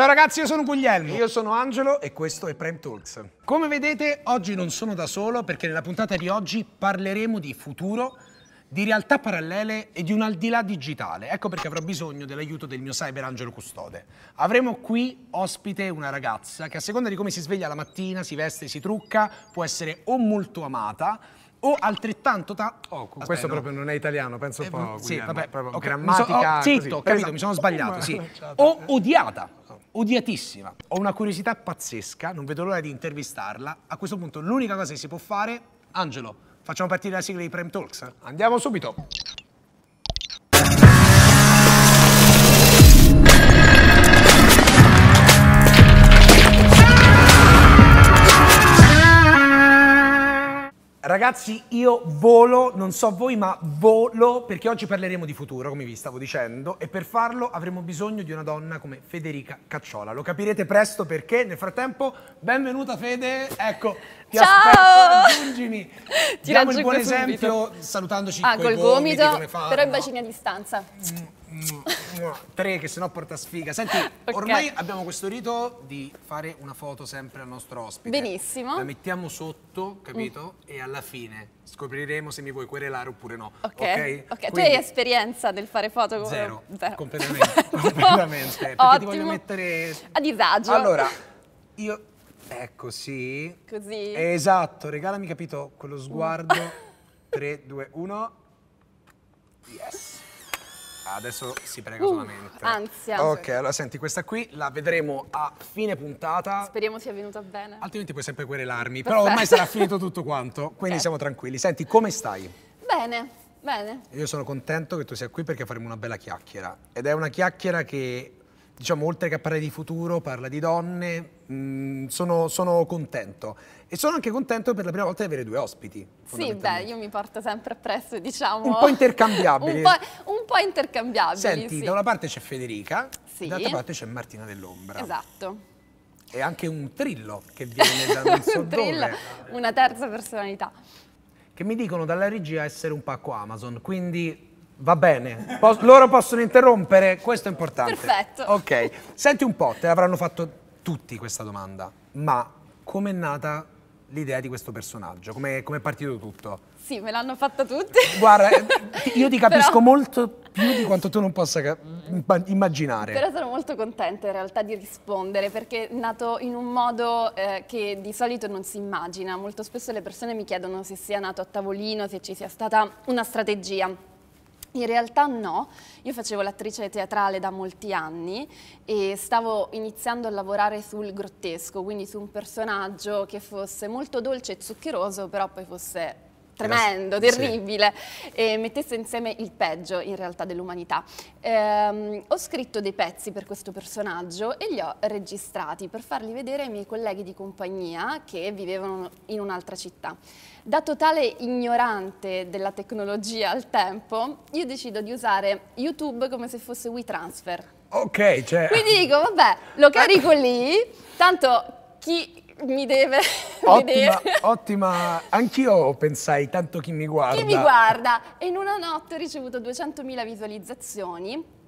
Ciao ragazzi, io sono Guglielmo. Io sono Angelo e questo è Prime Talks. Come vedete, oggi non sono da solo perché nella puntata di oggi parleremo di futuro, di realtà parallele e di un al di là digitale. Ecco perché avrò bisogno dell'aiuto del mio cyber angelo custode. Avremo qui ospite una ragazza che a seconda di come si sveglia la mattina, si veste, si trucca, può essere o molto amata o altrettanto ta- oh, Aspetta, questo no. proprio non è italiano, penso un eh, po'. Sì, vabbè, proprio okay. grammatica. So, oh, zitto, così. capito, esatto. mi sono sbagliato. Sì. O odiata odiatissima. Ho una curiosità pazzesca, non vedo l'ora di intervistarla. A questo punto l'unica cosa che si può fare, Angelo, facciamo partire la sigla di Prime Talks. Andiamo subito. Ragazzi, io volo, non so voi, ma volo perché oggi parleremo di futuro, come vi stavo dicendo, e per farlo avremo bisogno di una donna come Federica Cacciola. Lo capirete presto perché, nel frattempo, benvenuta Fede, ecco, ti Ciao! aspetto, raggiungimi. Ti Diamo il buon subito. esempio salutandoci ah, col gomito, gomiti, fa, però in bacini a distanza. Mm, mm, mm, tre, che sennò porta sfiga. Senti, okay. ormai abbiamo questo rito di fare una foto sempre al nostro ospite. Benissimo. La mettiamo sotto, capito? E alla fine scopriremo se mi vuoi querelare oppure no. Ok. okay? okay. Tu hai esperienza nel fare foto? Con... Zero. Zero. Completamente. completamente. Perché Ottimo. ti voglio mettere... A disagio. Allora, io Ecco, sì. Così. Esatto, regalami, capito, quello mm. sguardo. 3, 2, 1. Yes. Adesso si prega uh, solamente. Ansia. Ok, allora senti, questa qui la vedremo a fine puntata. Speriamo sia venuta bene. Altrimenti puoi sempre querelarmi. Però ormai sarà finito tutto quanto, quindi okay. siamo tranquilli. Senti, come stai? Bene, bene. Io sono contento che tu sia qui perché faremo una bella chiacchiera. Ed è una chiacchiera che, diciamo, oltre che a parlare di futuro, parla di donne, Mm, sono, sono, contento. E sono anche contento per la prima volta di avere due ospiti. Sì, beh, io mi porto sempre appresso, diciamo... Un po' intercambiabili. un, po', un, po', intercambiabili, Senti, sì. da una parte c'è Federica, sì. dall'altra parte c'è Martina dell'Ombra. Esatto. E anche un trillo che viene da un so trillo, una terza personalità. Che mi dicono dalla regia essere un pacco Amazon, quindi Va bene, loro possono interrompere, questo è importante. Perfetto. Ok, senti un po', te l'avranno fatto tutti questa domanda, ma come è nata l'idea di questo personaggio? Come è partito tutto? Sì, me l'hanno fatta tutti. Guarda, eh, io ti capisco Però... molto più di quanto tu non possa immaginare. Però sono molto contenta in realtà di rispondere perché è nato in un modo eh, che di solito non si immagina. Molto spesso le persone mi chiedono se sia nato a tavolino, se ci sia stata una strategia. In realtà no, io facevo l'attrice teatrale da molti anni e stavo iniziando a lavorare sul grottesco, quindi su un personaggio che fosse molto dolce e zuccheroso, però poi fosse tremendo, terribile, e mettesse insieme il peggio in realtà dell'umanità. Ehm, ho scritto dei pezzi per questo personaggio e li ho registrati per farli vedere ai miei colleghi di compagnia che vivevano in un'altra città. Da totale ignorante della tecnologia al tempo, io decido di usare YouTube come se fosse WeTransfer. Ok, cioè... Quindi dico, vabbè, lo carico lì, tanto chi mi deve ottima, ottima. anch'io pensai tanto chi mi guarda. Chi mi guarda e in una notte ho ricevuto 200.000 visualizzazioni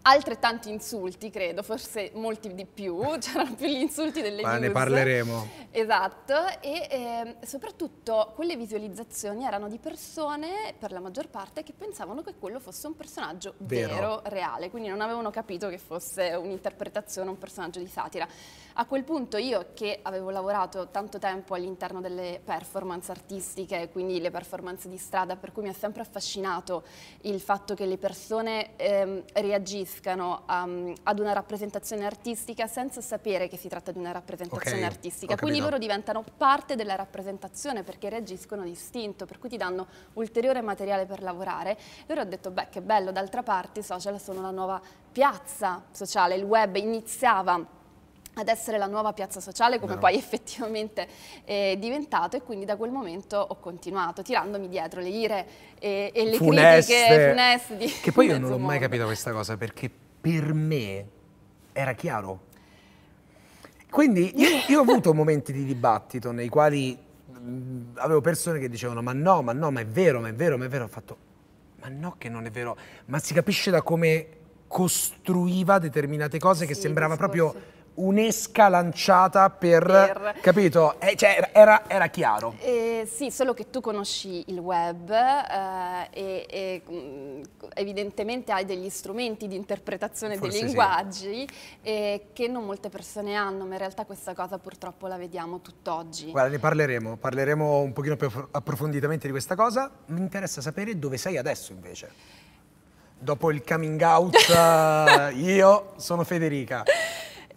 altrettanti insulti, credo, forse molti di più, c'erano più gli insulti delle Ma news. ne parleremo. Esatto, e eh, soprattutto quelle visualizzazioni erano di persone, per la maggior parte, che pensavano che quello fosse un personaggio vero, vero reale, quindi non avevano capito che fosse un'interpretazione, un personaggio di satira. A quel punto io che avevo lavorato tanto tempo all'interno delle performance artistiche, quindi le performance di strada, per cui mi ha sempre affascinato il fatto che le persone ehm, reagiscano um, ad una rappresentazione artistica senza sapere che si tratta di una rappresentazione okay, artistica. Quindi loro diventano parte della rappresentazione perché reagiscono distinto, per cui ti danno ulteriore materiale per lavorare. E allora ho detto, beh, che bello, d'altra parte i social sono la nuova piazza sociale, il web iniziava ad essere la nuova piazza sociale come no. poi effettivamente è diventato e quindi da quel momento ho continuato tirandomi dietro le ire e, e le funeste. critiche funeste di che poi io non ho mai capito questa cosa perché per me era chiaro quindi io, io ho avuto momenti di dibattito nei quali avevo persone che dicevano ma no ma no ma è vero ma è vero ma è vero ho fatto ma no che non è vero ma si capisce da come costruiva determinate cose sì, che sembrava discorsi. proprio un'esca lanciata per, per... capito? Eh, cioè, era, era, chiaro. Eh, sì, solo che tu conosci il web eh, e, e, mm, evidentemente hai degli strumenti di interpretazione Forse dei linguaggi sì. Eh, che non molte persone hanno, ma in realtà questa cosa purtroppo la vediamo tutt'oggi. Guarda, ne parleremo, parleremo un pochino più approfonditamente di questa cosa. Mi interessa sapere dove sei adesso invece. Dopo il coming out, eh, io sono Federica.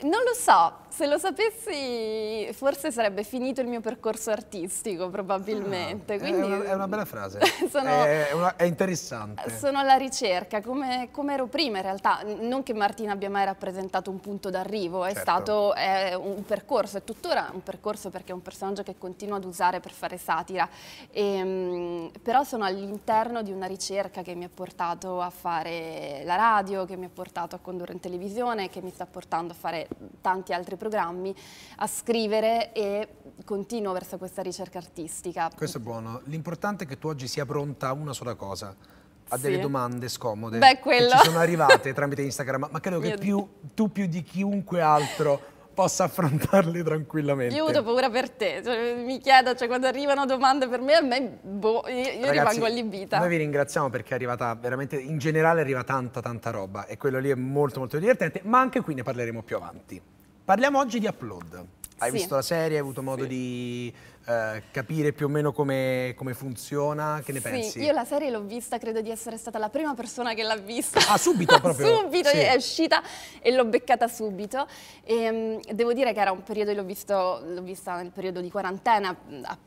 Non lo so, se lo sapessi forse sarebbe finito il mio percorso artistico probabilmente. Ah, Quindi, è, una, è, una, bella frase, sono, è, una, è, interessante. Sono alla ricerca, come, come, ero prima in realtà, non che Martina abbia mai rappresentato un punto d'arrivo, certo. è stato è un percorso, è tuttora un percorso perché è un personaggio che continuo ad usare per fare satira, e, ehm, però sono all'interno di una ricerca che mi ha portato a fare la radio, che mi ha portato a condurre in televisione, che mi sta portando a fare tanti altri programmi programmi, a scrivere e continuo verso questa ricerca artistica. Questo è buono. L'importante è che tu oggi sia pronta a una sola cosa, a sì. delle domande scomode Beh, quello. ci sono arrivate tramite Instagram, ma credo che più, tu più di chiunque altro possa affrontarle tranquillamente. Io ho avuto paura per te, cioè, mi chiedo, cioè, quando arrivano domande per me, a me boh, io, Ragazzi, rimango allibita. Noi vi ringraziamo perché è arrivata veramente, in generale arriva tanta tanta roba e quello lì è molto molto divertente, ma anche qui ne parleremo più avanti. Parliamo oggi di Upload. Hai sì. visto la serie, hai avuto modo sì. di eh, capire più o meno come, come funziona, che ne sì, pensi? Io la serie l'ho vista, credo di essere stata la prima persona che l'ha vista. Ah, subito proprio? subito, è uscita e l'ho beccata subito. E, ehm, devo dire che era un periodo, l'ho, vista nel periodo di quarantena,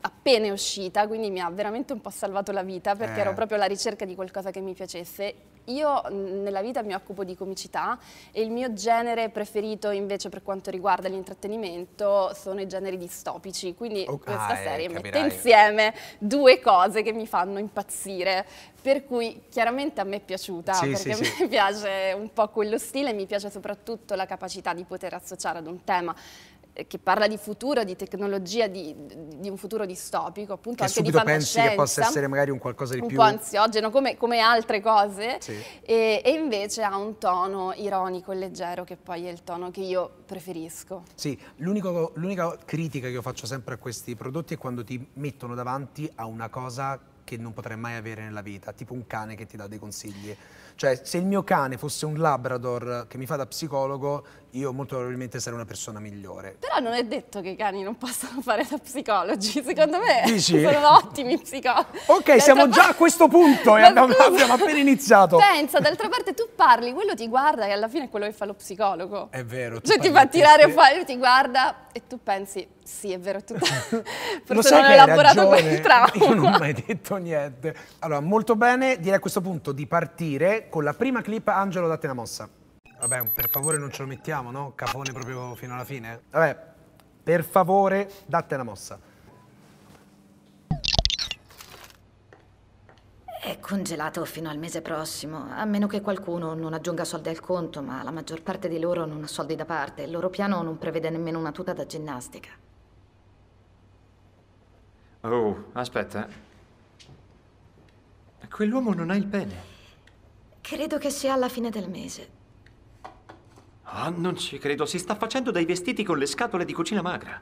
appena uscita, quindi mi ha veramente un po' salvato la vita perché eh. ero proprio alla ricerca di qualcosa che mi piacesse io nella vita mi occupo di comicità e il mio genere preferito invece per quanto riguarda l'intrattenimento sono i generi distopici, quindi oh, questa eh, serie eh, mette insieme due cose che mi fanno impazzire, per cui chiaramente a me è piaciuta, sì, perché sì, a me sì. piace un po' quello stile, mi piace soprattutto la capacità di poter associare ad un tema che parla di futuro, di tecnologia, di, di un futuro distopico, appunto che anche di pensi che possa essere magari un qualcosa di un più... Un po' ansiogeno, come, come altre cose, sì. e, e, invece ha un tono ironico e leggero, che poi è il tono che io preferisco. Sì, l'unica critica che io faccio sempre a questi prodotti è quando ti mettono davanti a una cosa che non potrei mai avere nella vita, tipo un cane che ti dà dei consigli. Cioè, se il mio cane fosse un Labrador che mi fa da psicologo, io molto probabilmente sarei una persona migliore. Però non è detto che i cani non possano fare da psicologi, secondo me Dici? sono ottimi psicologi. Ok, siamo già a questo punto e eh, abbiamo, abbiamo, appena iniziato. Pensa, d'altra parte tu parli, quello ti guarda e alla fine è quello che fa lo psicologo. È vero. Cioè ti fa tirare un fuori, ti guarda e tu pensi, sì è vero, tutto. forse non hai elaborato quel trauma. Io non ho mai detto niente. Allora, molto bene, direi a questo punto di partire con la prima clip Angelo da Tenamossa. Vabbè, per favore non ce lo mettiamo, no? Capone proprio fino alla fine. Vabbè, per favore, date una mossa. È congelato fino al mese prossimo, a meno che qualcuno non aggiunga soldi al conto, ma la maggior parte di loro non ha soldi da parte. Il loro piano non prevede nemmeno una tuta da ginnastica. Oh, aspetta. Eh. Quell'uomo non ha il pene. Credo che sia alla fine del mese. Ah, non ci credo. Si sta facendo dai vestiti con le scatole di cucina magra.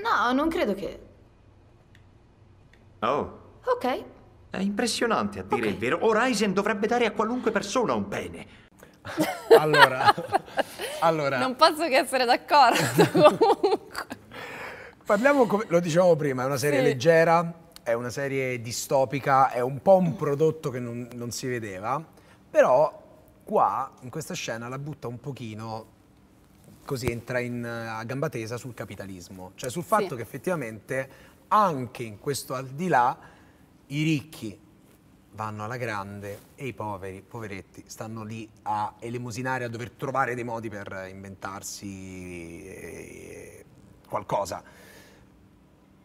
No, non credo che... Oh. Ok. È impressionante, a dire okay. il vero. Horizon dovrebbe dare a qualunque persona un bene. allora, allora... Non posso che essere d'accordo, comunque. Parliamo, come lo dicevamo prima, è una serie sì. leggera, è una serie distopica, è un po' un prodotto che non, non si vedeva, però qua, in questa scena, la butta un pochino così entra in, eh, a gamba tesa sul capitalismo, cioè sul fatto sì. che effettivamente anche in questo al di là i ricchi vanno alla grande e i poveri, poveretti, stanno lì a elemosinare, a dover trovare dei modi per inventarsi eh, qualcosa.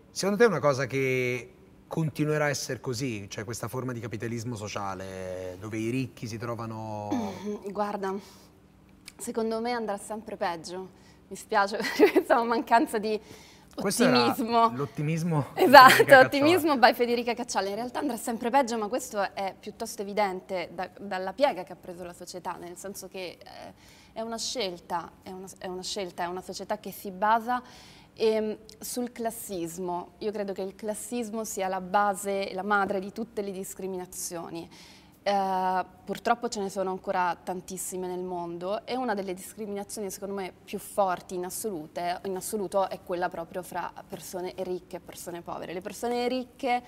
Secondo te è una cosa che continuerà a essere così, cioè questa forma di capitalismo sociale dove i ricchi si trovano... Guarda, secondo me andrà sempre peggio, mi spiace per questa mancanza di ottimismo. l'ottimismo. Esatto, ottimismo by Federica Cacciale. In realtà andrà sempre peggio, ma questo è piuttosto evidente da, dalla piega che ha preso la società, nel senso che eh, è una scelta, è una, è una, scelta, è una società che si basa e ehm, sul classismo, io credo che il classismo sia la base, la madre di tutte le discriminazioni. Eh, purtroppo ce ne sono ancora tantissime nel mondo e una delle discriminazioni secondo me più forti in, assolute, in assoluto è quella proprio fra persone ricche e persone povere. Le persone ricche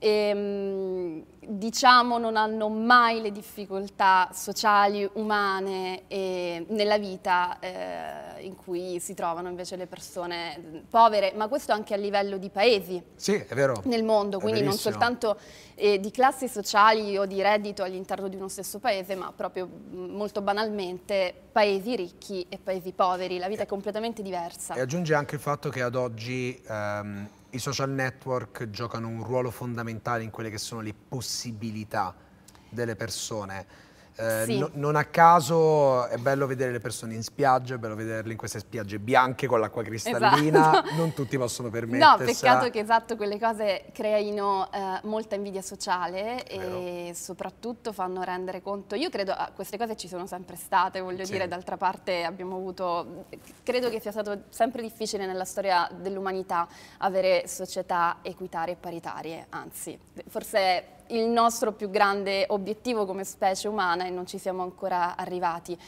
e, ehm, diciamo non hanno mai le difficoltà sociali, umane e nella vita eh, in cui si trovano invece le persone povere, ma questo anche a livello di paesi sì, nel mondo, è quindi verissimo. non soltanto eh, di classi sociali o di reddito all'interno di uno stesso paese, ma proprio molto banalmente paesi ricchi e paesi poveri, la vita è eh. completamente diversa. E aggiunge anche il fatto che ad oggi ehm, i social network giocano un ruolo fondamentale in quelle che sono le possibilità delle persone eh, sì. no, non a caso è bello vedere le persone in spiaggia, è bello vederle in queste spiagge bianche con l'acqua cristallina, esatto. non tutti possono permettersela. No, peccato che esatto quelle cose creino eh, molta invidia sociale Vero. e soprattutto fanno rendere conto, io credo a ah, queste cose ci sono sempre state, voglio sì. dire, d'altra parte abbiamo avuto, credo che sia stato sempre difficile nella storia dell'umanità avere società equitarie e paritarie, anzi, forse il nostro più grande obiettivo come specie umana e non ci siamo ancora arrivati.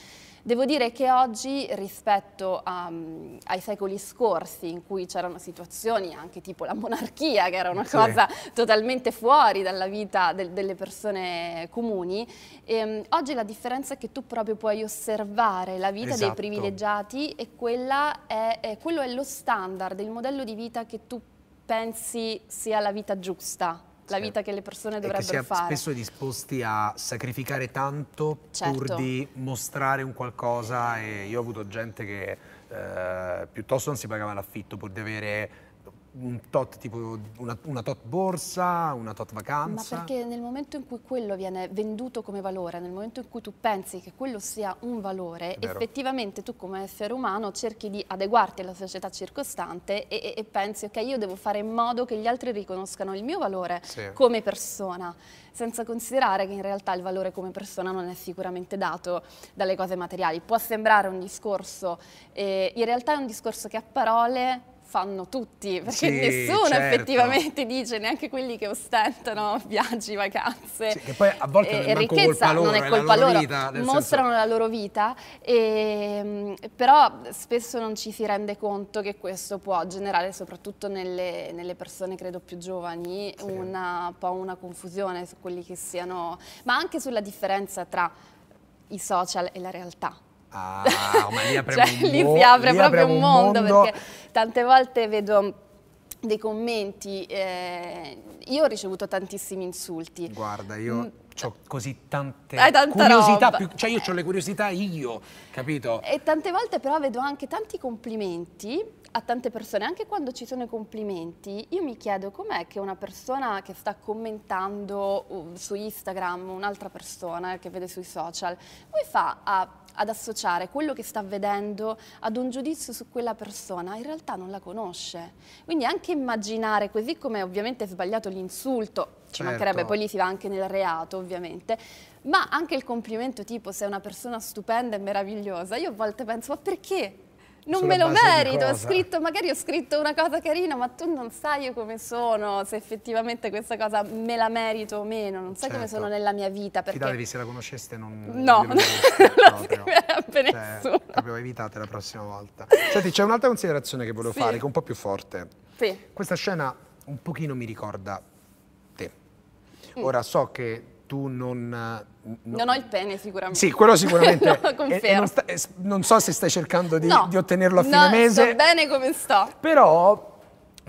Devo dire che oggi rispetto a, um, ai secoli scorsi in cui c'erano situazioni anche tipo la monarchia che era una sì. cosa totalmente fuori dalla vita del, delle persone comuni, ehm, oggi la differenza è che tu proprio puoi osservare la vita esatto. dei privilegiati e è, è, quello è lo standard, il modello di vita che tu pensi sia la vita giusta la vita certo. che le persone dovrebbero fare. E che si fare. spesso disposti a sacrificare tanto certo. pur di mostrare un qualcosa e io ho avuto gente che eh, piuttosto non si pagava l'affitto pur di avere un tot tipo una, una, tot borsa, una tot vacanza? Ma perché nel momento in cui quello viene venduto come valore, nel momento in cui tu pensi che quello sia un valore, effettivamente tu come essere umano cerchi di adeguarti alla società circostante e, e, e, pensi ok io devo fare in modo che gli altri riconoscano il mio valore sì. come persona, senza considerare che in realtà il valore come persona non è sicuramente dato dalle cose materiali. Può sembrare un discorso, eh, in realtà è un discorso che a parole fanno tutti, perché sì, nessuno certo. effettivamente dice, neanche quelli che ostentano viaggi, vacanze. Sì, che poi a volte e, eh, non, colpa loro, non è colpa loro, vita, mostrano senso... la loro vita, e, ehm, però spesso non ci si rende conto che questo può generare, soprattutto nelle, nelle persone credo più giovani, sì. una, un po' una confusione su quelli che siano, ma anche sulla differenza tra i social e la realtà ah, ma lì, cioè, un lì si apre lì proprio un mondo, un mondo, perché tante volte vedo dei commenti, eh, io ho ricevuto tantissimi insulti. Guarda, io ho così tante curiosità, più, cioè io ho le curiosità io, capito? E tante volte però vedo anche tanti complimenti a tante persone, anche quando ci sono i complimenti, io mi chiedo com'è che una persona che sta commentando uh, su Instagram un'altra persona che vede sui social, come fa a, ad associare quello che sta vedendo ad un giudizio su quella persona? In realtà non la conosce. Quindi anche immaginare, così come ovviamente è sbagliato l'insulto, ci certo. mancherebbe, poi lì si va anche nel reato ovviamente, ma anche il complimento tipo sei una persona stupenda e meravigliosa, io a volte penso ma perché? non me lo merito, ho scritto, magari ho scritto una cosa carina, ma tu non sai io come sono, se effettivamente questa cosa me la merito o meno, non sai certo. come sono nella mia vita. Perché... Fidatevi, se la conosceste non... No, non, non lo cioè, Proprio evitate la prossima volta. Senti, c'è un'altra considerazione che volevo sì. fare, che è un po' più forte. Sì. Questa scena un pochino mi ricorda te. Mm. Ora so che tu non No. Non ho il pene sicuramente. Sì, quello sicuramente. no, e, e non, sta, e, non, so se stai cercando di, no. di ottenerlo a fine mese. Sto bene come sto. Però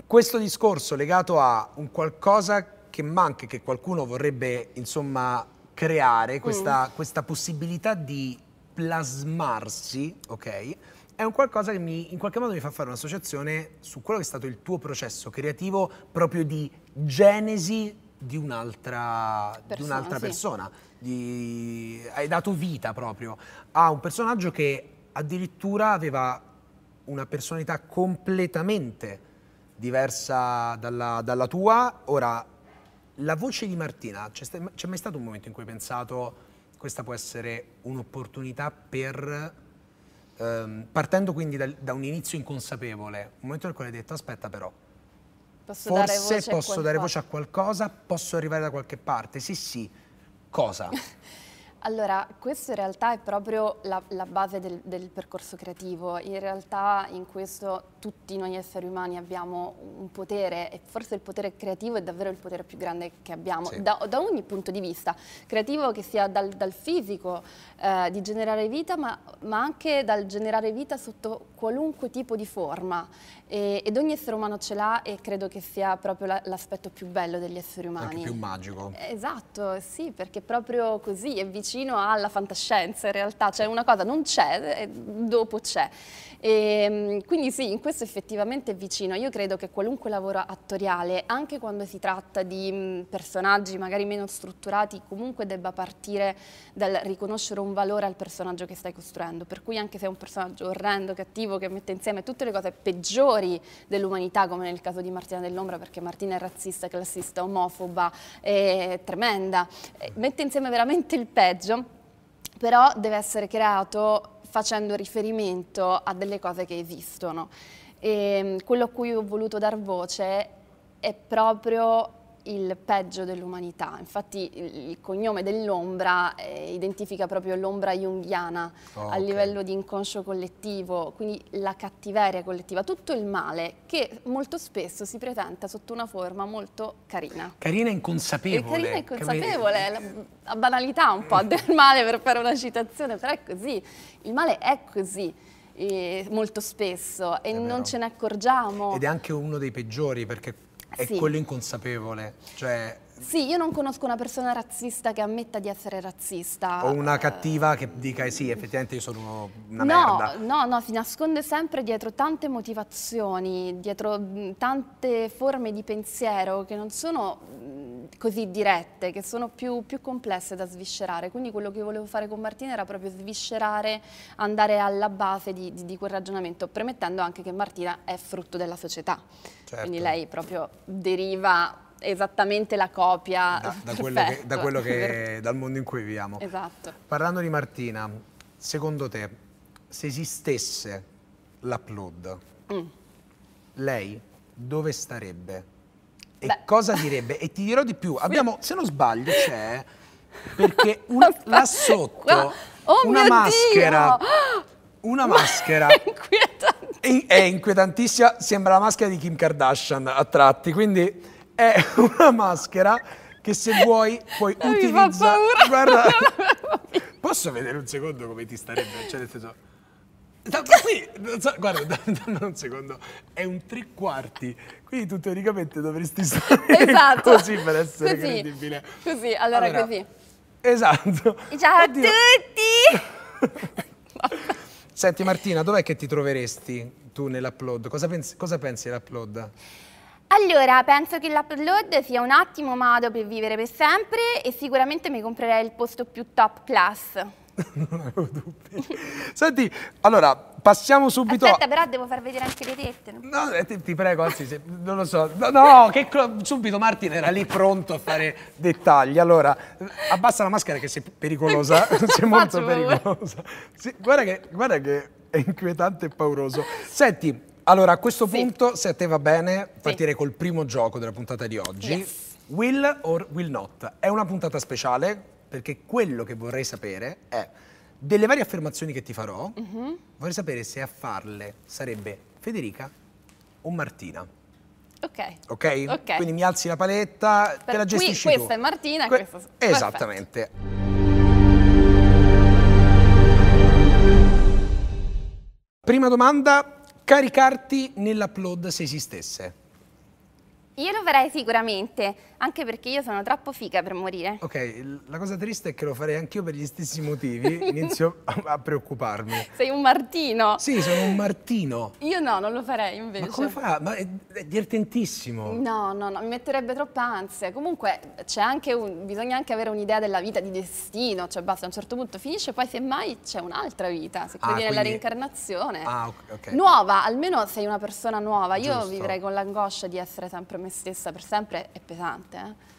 questo discorso legato a un qualcosa che manca, che qualcuno vorrebbe insomma creare, questa, mm. questa possibilità di plasmarsi, ok? è un qualcosa che mi, in qualche modo mi fa fare un'associazione su quello che è stato il tuo processo creativo proprio di genesi di un'altra persona. Di un'altra sì. persona di... hai dato vita proprio a un personaggio che addirittura aveva una personalità completamente diversa dalla, dalla tua. Ora, la voce di Martina, c'è mai stato un momento in cui hai pensato questa può essere un'opportunità per... Um, partendo quindi da, da, un inizio inconsapevole, un momento nel quale hai detto aspetta però, posso forse dare posso dare voce a qualcosa, posso arrivare da qualche parte, sì sì, Cosa? Allora, questo in realtà è proprio la, la base del, del, percorso creativo. In realtà in questo tutti noi esseri umani abbiamo un potere e forse il potere creativo è davvero il potere più grande che abbiamo, sì. da, da, ogni punto di vista. Creativo che sia dal, dal fisico, eh, di generare vita, ma, ma, anche dal generare vita sotto qualunque tipo di forma. E, ed ogni essere umano ce l'ha e credo che sia proprio l'aspetto più bello degli esseri umani. Anche più magico. Esatto, sì, perché proprio così è vicino vicino alla fantascienza in realtà, cioè una cosa non c'è e dopo c'è. E, ehm, quindi sì, in questo effettivamente è vicino. Io credo che qualunque lavoro attoriale, anche quando si tratta di mm, personaggi magari meno strutturati, comunque debba partire dal riconoscere un valore al personaggio che stai costruendo. Per cui anche se è un personaggio orrendo, cattivo, che mette insieme tutte le cose peggiori dell'umanità, come nel caso di Martina dell'Ombra, perché Martina è razzista, classista, omofoba, è tremenda, eh, mette insieme veramente il peggio, però deve essere creato facendo riferimento a delle cose che esistono. E ehm, quello a cui ho voluto dar voce è proprio il peggio dell'umanità. Infatti il cognome dell'ombra eh, identifica proprio l'ombra junghiana oh, a livello di inconscio collettivo, quindi la cattiveria collettiva, tutto il male che molto spesso si presenta sotto una forma molto carina. Carina e inconsapevole. E eh, carina e inconsapevole, la, la banalità un po' del male per fare una citazione, però è così, il male è così. Eh, molto spesso e non ce ne accorgiamo. Ed è anche uno dei peggiori perché è sì. quello inconsapevole, cioè sì, io non conosco una persona razzista che ammetta di essere razzista. O una eh, cattiva che dica eh, sì, effettivamente io sono una no, merda. No, no, si nasconde sempre dietro tante motivazioni, dietro tante forme di pensiero che non sono così dirette, che sono più, più complesse da sviscerare. Quindi quello che volevo fare con Martina era proprio sviscerare, andare alla base di, di, di quel ragionamento, premettendo anche che Martina è frutto della società. Certo. Quindi lei proprio deriva esattamente la copia. Da, da quello che, da quello che, dal mondo in cui viviamo. Esatto. Parlando di Martina, secondo te, se esistesse l'upload, mm. lei dove starebbe? E Beh. cosa direbbe? E ti dirò di più, abbiamo, se non sbaglio c'è, perché un, là sotto oh una maschera... Dio! una maschera. È, inquietante. è inquietantissima, sembra la maschera di Kim Kardashian a tratti, quindi è una maschera che se vuoi puoi Mi utilizzare. Guarda, posso vedere un secondo come ti starebbe? Cioè, nel senso. Tanto qui, so, guarda, dammi un secondo, è un tre quarti, quindi tu teoricamente dovresti stare esatto. così per essere così. credibile. Così, allora, allora così. Esatto. Ciao Oddio. a tutti! Senti Martina, dov'è che ti troveresti tu nell'upload? Cosa pensi, cosa pensi dell'upload? Allora, penso che l'upload sia un ottimo modo per vivere per sempre e sicuramente mi comprerei il posto più top class. non avevo dubbi. Senti, allora, passiamo subito... Aspetta, però devo far vedere anche le tette. No, eh, ti, ti prego, anzi, se, non lo so. No, no che, subito Martin era lì pronto a fare dettagli. Allora, abbassa la maschera che sei pericolosa, sei molto pericolosa. Sì, guarda, che, guarda che è inquietante e pauroso. Senti, allora, a questo sì. punto, se a te va bene, sì. col primo gioco della puntata di oggi. Yes. Will or will not? È una puntata speciale perché quello che vorrei sapere è delle varie affermazioni che ti farò, mm -hmm. vorrei sapere se a farle sarebbe Federica o Martina. Okay. ok. Ok? Quindi mi alzi la paletta, per te la gestisci qui, Questa tu. è Martina, que questa è... Esattamente. Perfetto. Prima domanda, caricarti nell'upload se esistesse? Io lo farei sicuramente, anche perché io sono troppo figa per morire. Ok, la cosa triste è che lo farei anch'io per gli stessi motivi, inizio a preoccuparmi. Sei un Martino. Sì, sono un Martino. Io no, non lo farei invece. Ma come fa? Ma è, è divertentissimo. No, no, no, mi metterebbe troppa ansia. Comunque c'è anche un, bisogna anche avere un'idea della vita di destino, cioè basta, a un certo punto finisce, poi semmai c'è un'altra vita, se ah, credi ah, quindi... nella reincarnazione. Ah, ok. Nuova, almeno sei una persona nuova. Giusto. Io vivrei con l'angoscia di essere sempre me stessa per sempre, è pesante volete?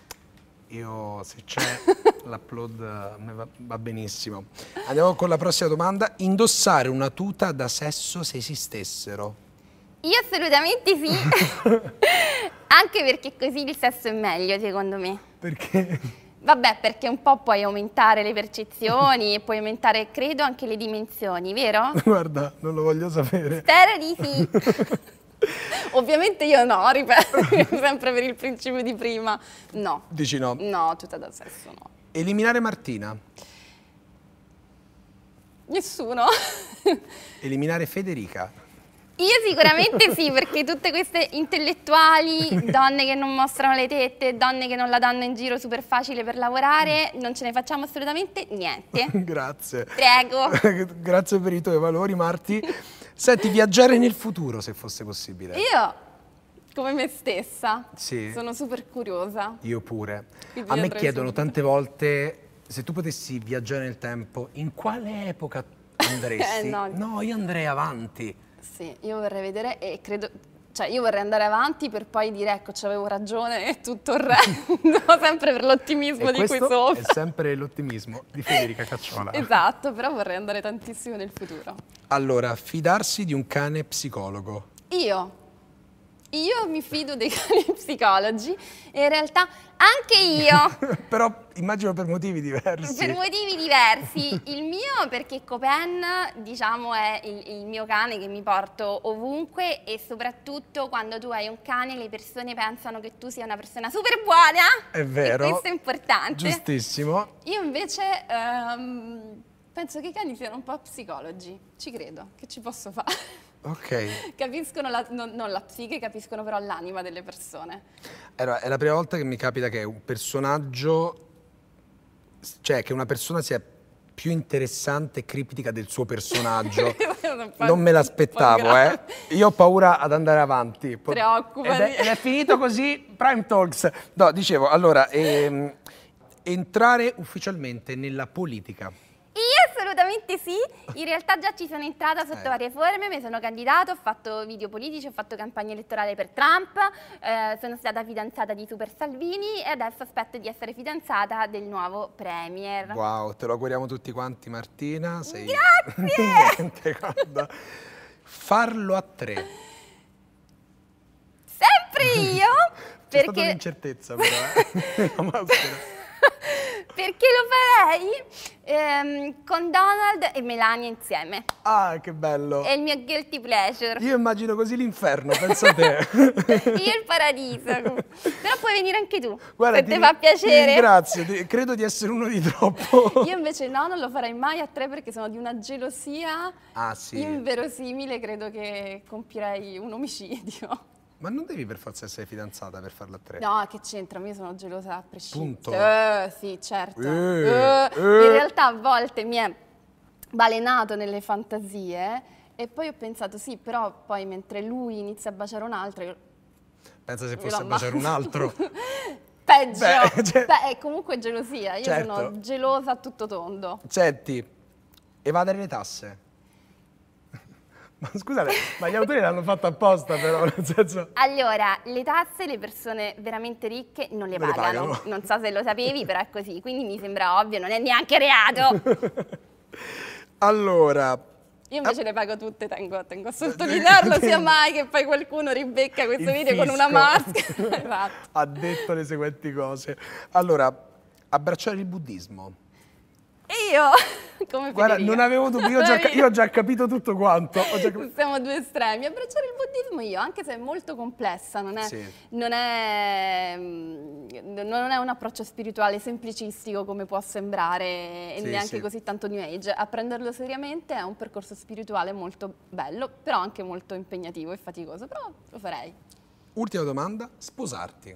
Io, se c'è l'upload, va, va benissimo. Andiamo con la prossima domanda. Indossare una tuta da sesso se esistessero? Io assolutamente sì. Anche perché così il sesso è meglio, secondo me. Perché? Vabbè, perché un po' puoi aumentare le percezioni e puoi aumentare, credo, anche le dimensioni, vero? Guarda, non lo voglio sapere. Spero di sì. Ovviamente io no, ripeto, sempre per il principio di prima, no. Dici no? No, tutta dal sesso no. Eliminare Martina? Nessuno. Eliminare Federica? Io sicuramente sì, perché tutte queste intellettuali, donne che non mostrano le tette, donne che non la danno in giro super facile per lavorare, non ce ne facciamo assolutamente niente. Grazie. Prego. Grazie per i tuoi valori, Marti. Senti, viaggiare nel futuro se fosse possibile. Io come me stessa. Sì. Sono super curiosa. Io pure. Quindi A me chiedono subito. tante volte se tu potessi viaggiare nel tempo, in quale epoca andresti? eh, no. no, io andrei avanti. Sì, io vorrei vedere e credo cioè io vorrei andare avanti per poi dire ecco c'avevo ragione e tutto il resto, sempre per l'ottimismo di cui sopra. è sempre l'ottimismo di Federica Cacciola. esatto, però vorrei andare tantissimo nel futuro. Allora, fidarsi di un cane psicologo. Io? Io mi fido dei cani psicologi e in realtà anche io. Però immagino per motivi diversi. Per motivi diversi. Il mio perché Copen, diciamo, è il, il, mio cane che mi porto ovunque e soprattutto quando tu hai un cane le persone pensano che tu sia una persona super buona. È vero. E questo è importante. Giustissimo. Io invece... Um, penso che i cani siano un po' psicologi, ci credo, che ci posso fare? Ok. capiscono, la, non, non la psiche, capiscono però l'anima delle persone. Allora, è la prima volta che mi capita che un personaggio, cioè che una persona sia più interessante e criptica del suo personaggio. non me l'aspettavo, eh. Io ho paura ad andare avanti. Preoccupati. Ed è, ed è finito così, Prime Talks. No, dicevo, allora, ehm, entrare ufficialmente nella politica Assolutamente sì, in realtà già ci sono entrata sotto eh. varie forme, mi sono candidato, ho fatto video politici, ho fatto campagna elettorale per Trump, eh, sono stata fidanzata di Super Salvini e adesso aspetto di essere fidanzata del nuovo Premier. Wow, te lo auguriamo tutti quanti Martina. Sei... Grazie! Niente, guarda. Farlo a tre. Sempre io! C'è perché... stata un'incertezza però, eh? Perché lo farei ehm, con Donald e Melania insieme. Ah, che bello. È il mio guilty pleasure. Io immagino così l'inferno, penso a te. Io il paradiso. Però puoi venire anche tu, Guarda, se ti, ti fa piacere. Grazie, credo di essere uno di troppo. Io invece no, non lo farei mai a tre perché sono di una gelosia ah, sì. inverosimile, credo che compirei un omicidio. Ma non devi per forza essere fidanzata per farla a tre. No, che c'entra, io sono gelosa a prescindere. Punto. Eh, sì, certo. Eh, eh, eh. In realtà a volte mi è balenato nelle fantasie e poi ho pensato sì, però poi mentre lui inizia a baciare un altro... Io... Pensa se fosse a baciare un altro. Peggio. Beh, cioè... Beh, è comunque gelosia, io certo. sono gelosa a tutto tondo. Senti, evadere le tasse. Ma scusate, ma gli autori l'hanno fatto apposta però, nel senso... Allora, le tasse le persone veramente ricche non le, non pagano. le pagano. Non so se lo sapevi, però è così, quindi mi sembra ovvio, non è neanche reato. allora, io invece ah. le pago tutte, tengo, tengo a sottolinearlo sia mai che poi qualcuno ribecca questo Il video fisco. con una maschera. esatto. Ha detto le seguenti cose. Allora, abbracciare il buddismo io. Come Guarda, non avevo dubbi, io, io ho già capito tutto quanto. Capito. Siamo due estremi. Abbracciare il buddismo io, anche se è molto complessa, non è, sì. non è, mm, non è un approccio spirituale semplicistico come può sembrare, e sì, neanche sì. così tanto New Age. A prenderlo seriamente è un percorso spirituale molto bello, però anche molto impegnativo e faticoso, però lo farei. Ultima domanda, sposarti.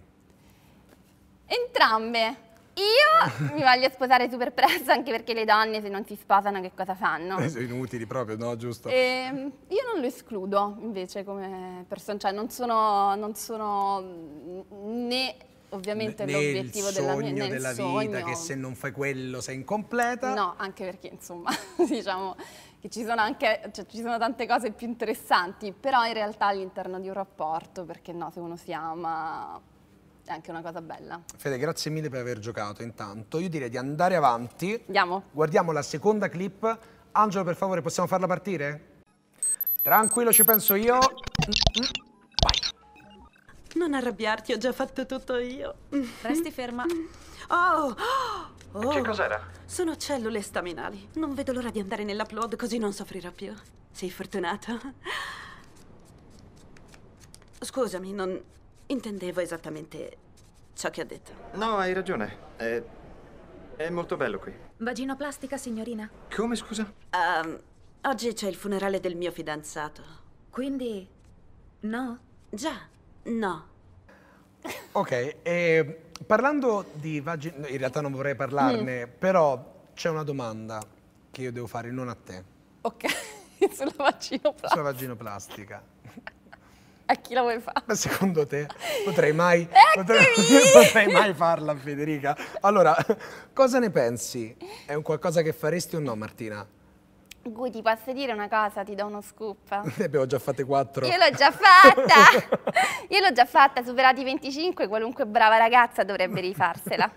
Entrambe. Io mi voglio sposare super presto, anche perché le donne se non si sposano che cosa fanno? Eh, sono inutili proprio, no? Giusto? E, ehm, io non lo escludo invece come persona, cioè non sono, non sono né ovviamente l'obiettivo della, mia, della sogno. vita che se non fai quello sei incompleta no anche perché insomma diciamo che ci sono anche cioè, ci sono tante cose più interessanti però in realtà all'interno di un rapporto perché no se uno si ama è anche una cosa bella. Fede, grazie mille per aver giocato intanto. Io direi di andare avanti. Andiamo. Guardiamo la seconda clip. Angelo, per favore, possiamo farla partire? Tranquillo, ci penso io. Vai. Non arrabbiarti, ho già fatto tutto io. Resti ferma. Oh, oh! oh. Che cos'era? Sono cellule staminali. Non vedo l'ora di andare nell'upload così non soffrirò più. Sei fortunato? Scusami, non, intendevo esattamente ciò che ha detto. No, hai ragione. È, è molto bello qui. Vaginoplastica, signorina? Come, scusa? Um, oggi c'è il funerale del mio fidanzato. Quindi... no? Già, no. Ok, e parlando di vagina... In realtà non vorrei parlarne, mm. però c'è una domanda che io devo fare, non a te. Ok, sulla vaginoplastica. Sulla vaginoplastica. A chi la vuoi fare? Ma secondo te potrei mai, potrei, potrei mai farla, Federica? Allora, cosa ne pensi? È un qualcosa che faresti o no, Martina? Gui, ti posso dire una cosa? Ti do uno scoop. Ne eh abbiamo già fatte quattro. Io l'ho già fatta! Io l'ho già fatta, superati i 25, qualunque brava ragazza dovrebbe rifarsela.